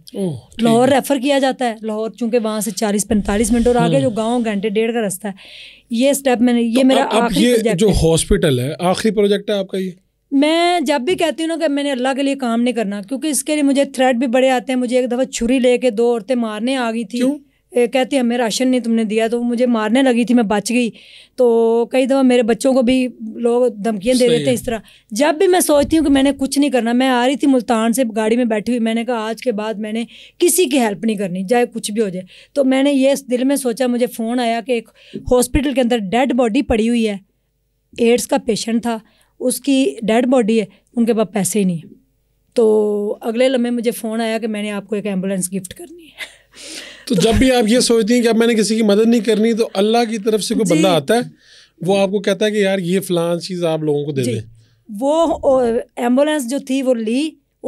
लाहौर रेफ़र किया जाता है लाहौर चूंकि वहाँ से चालीस पैंतालीस मिनट और आगे हाँ। जो गाँव घंटे डेढ़ का रास्ता है ये स्टेप मैंने ये तो मेरा आखिरी जो हॉस्पिटल है आखिरी प्रोजेक्ट है आपका ये मैं जब भी कहती हूँ ना कि मैंने अल्लाह के लिए काम नहीं करना क्योंकि इसके लिए मुझे थ्रेड भी बड़े आते हैं मुझे एक दफ़ा छुरी लेके दो औरतें मारने आ गई थी क्यों? कहती हमें राशन नहीं तुमने दिया तो मुझे मारने लगी थी मैं बच गई तो कई दफ़ा मेरे बच्चों को भी लोग धमकियाँ दे देते हैं इस तरह जब भी मैं सोचती हूँ कि मैंने कुछ नहीं करना मैं आ रही थी मुल्तान से गाड़ी में बैठी हुई मैंने कहा आज के बाद मैंने किसी की हेल्प नहीं करनी चाहे कुछ भी हो जाए तो मैंने ये दिल में सोचा मुझे फ़ोन आया कि एक हॉस्पिटल के अंदर डेड बॉडी पड़ी हुई है एड्स का पेशेंट था उसकी डेड बॉडी है उनके पास पैसे ही नहीं तो अगले लम्हे मुझे फ़ोन आया कि मैंने आपको एक एम्बुलेंस गिफ्ट करनी है तो जब भी आप ये सोचती हैं कि अब मैंने किसी की मदद नहीं करनी तो अल्लाह की तरफ से कोई बंदा आता है वो आपको कहता है कि यार ये फ़लान चीज़ आप लोगों को दे दें वो एम्बुलेंस जो थी वो ली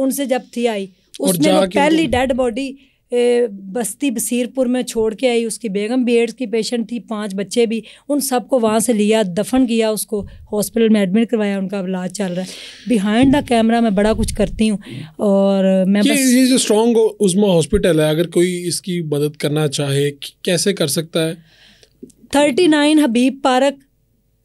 उनसे जब थी आई उसमें पहली डेड तो- बॉडी ए, बस्ती बसीरपुर में छोड़ के आई उसकी बेगम बी एड्स की पेशेंट थी पांच बच्चे भी उन सबको वहाँ से लिया दफन किया उसको हॉस्पिटल में एडमिट करवाया उनका इलाज चल रहा है बिहाइंड द कैमरा मैं बड़ा कुछ करती हूँ और मैं ये, बस जो स्ट्रॉन्ग उजमा हॉस्पिटल है अगर कोई इसकी मदद करना चाहे कैसे कर सकता है thirty nine Habib park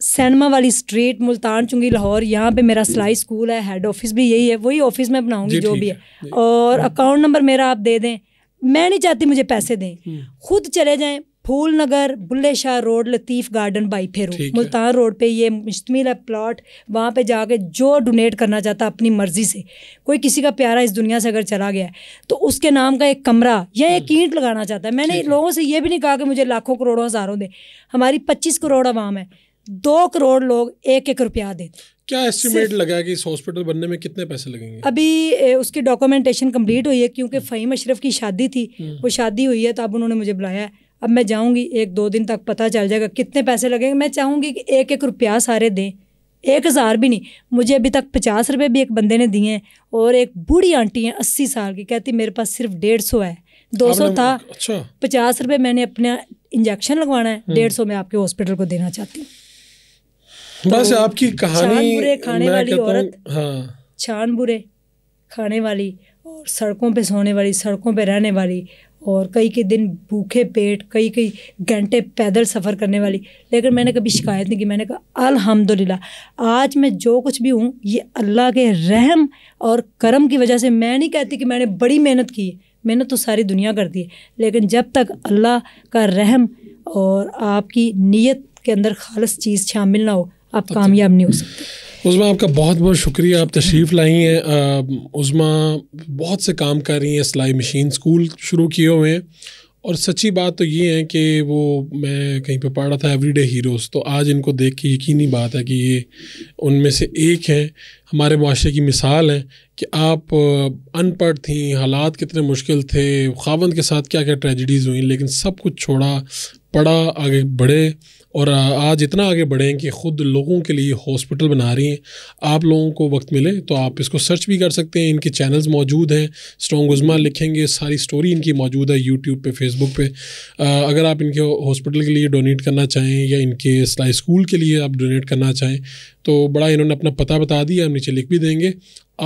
cinema वाली स्ट्रीट मुल्तान चुंगी लाहौर यहाँ पे मेरा सिलाई स्कूल है हेड ऑफिस भी यही है वही ऑफिस में बनाऊंगी जो भी है और अकाउंट नंबर मेरा आप दे दें मैं नहीं चाहती मुझे पैसे दें हम्म। खुद चले जाएं Phool Nagar Bulleh Shah road Latif garden Bhai Pheru Multan road पे ये मुश्तमिल है प्लॉट वहाँ पे जाके जो डोनेट करना चाहता अपनी मर्ज़ी से कोई किसी का प्यारा इस दुनिया से अगर चला गया तो उसके नाम का एक कमरा या एक हम्म। ईंट लगाना चाहता है मैंने लोगों से ये भी नहीं कहा कि मुझे लाखों करोड़ों हज़ारों दे हमारी पच्चीस करोड़ आवाम है दो करोड़ लोग एक एक रुपया देते क्या एस्टिमेट लगा कि इस हॉस्पिटल बनने में कितने पैसे लगेंगे अभी उसकी डॉक्यूमेंटेशन कंप्लीट हुई है क्योंकि हम्म। फ़हीम अशरफ की शादी थी हम्म। वो शादी हुई है तो अब उन्होंने मुझे बुलाया है अब मैं जाऊंगी एक दो दिन तक पता चल जाएगा कितने पैसे लगेंगे मैं चाहूँगी कि एक एक रुपया सारे दें एक हज़ार भी नहीं मुझे अभी तक पचास रुपये भी एक बंदे ने दिए हैं और एक बूढ़ी आंटी हैं अस्सी साल की कहती मेरे पास सिर्फ डेढ़ सौ है दो सौ था अच्छा। पचास रुपये मैंने अपना इंजेक्शन लगवाना है हम्म। डेढ़ सौ मैं आपके हॉस्पिटल को देना चाहती हूँ बस हाँ, तो आपकी कहानी छान बुरे खाने वाली औरत हाँ छान बुरे खाने वाली और सड़कों पे सोने वाली सड़कों पे रहने वाली और कई के दिन भूखे पेट कई कई घंटे पैदल सफ़र करने वाली लेकिन मैंने कभी शिकायत नहीं की मैंने कहा अल्हम्दुलिल्लाह आज मैं जो कुछ भी हूँ ये अल्लाह के रहम और करम की वजह से मैं नहीं कहती कि मैंने बड़ी मेहनत की मेहनत तो सारी दुनिया करती है लेकिन जब तक अल्लाह का रहम और आपकी नीयत के अंदर खालस चीज़ शामिल ना हो आप कामयाब नहीं हो सकते उज़मा आपका बहुत बहुत शुक्रिया आप तशरीफ़ लाई हैं उज़मा बहुत से काम कर रही हैं सिलाई मशीन स्कूल शुरू किए हुए हैं और सच्ची बात तो ये है कि वो मैं कहीं पे पढ़ रहा था एवरीडे हीरोज़ तो आज इनको देख के यकीनी बात है कि ये उनमें से एक हैं हमारे माशरे की मिसाल हैं कि आप अनपढ़ थी हालात कितने मुश्किल थे खावंद के साथ क्या क्या ट्रेजडीज़ हुई लेकिन सब कुछ छोड़ा पढ़ा आगे बढ़े और आज इतना आगे बढ़े हैं कि ख़ुद लोगों के लिए हॉस्पिटल बना रही हैं आप लोगों को वक्त मिले तो आप इसको सर्च भी कर सकते हैं इनके चैनल्स मौजूद हैं स्ट्रॉन्ग उज़मा लिखेंगे सारी स्टोरी इनकी मौजूद है यूट्यूब पे फेसबुक पे अगर आप इनके हॉस्पिटल के लिए डोनेट करना चाहें या इनके सलाई स्कूल के लिए आप डोनेट करना चाहें तो बड़ा इन्होंने अपना पता बता दिया हम नीचे लिख भी देंगे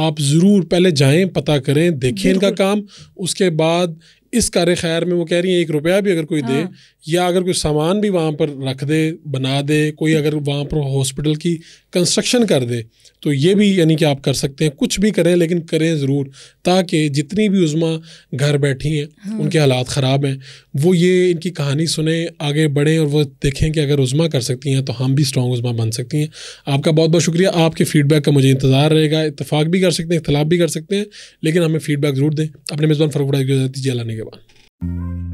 आप ज़रूर पहले जाएँ पता करें देखें इनका काम उसके बाद इस कार खैर में वो कह रही हैं एक रुपया भी अगर कोई हाँ। दे या अगर कोई सामान भी वहाँ पर रख दे बना दे कोई अगर वहाँ पर हॉस्पिटल की कंस्ट्रक्शन कर दे तो ये भी यानी कि आप कर सकते हैं कुछ भी करें लेकिन करें ज़रूर ताकि जितनी भी उज़मा घर बैठी हैं हाँ। उनके हालात ख़राब हैं वो ये इनकी कहानी सुने आगे बढ़ें और वो देखें कि अगर उज़मा कर सकती हैं तो हम भी स्ट्रॉन्ग उज़मा बन सकती हैं आपका बहुत बहुत शुक्रिया आपके फ़ीडबैक का मुझे इंतज़ार रहेगा इतफाक़ भी कर सकते हैं इख्तलाफ भी कर सकते हैं लेकिन हमें फ़ीडबैक ज़रूर दें अपने मेज़बान फरूक जी अल्लाह के बाद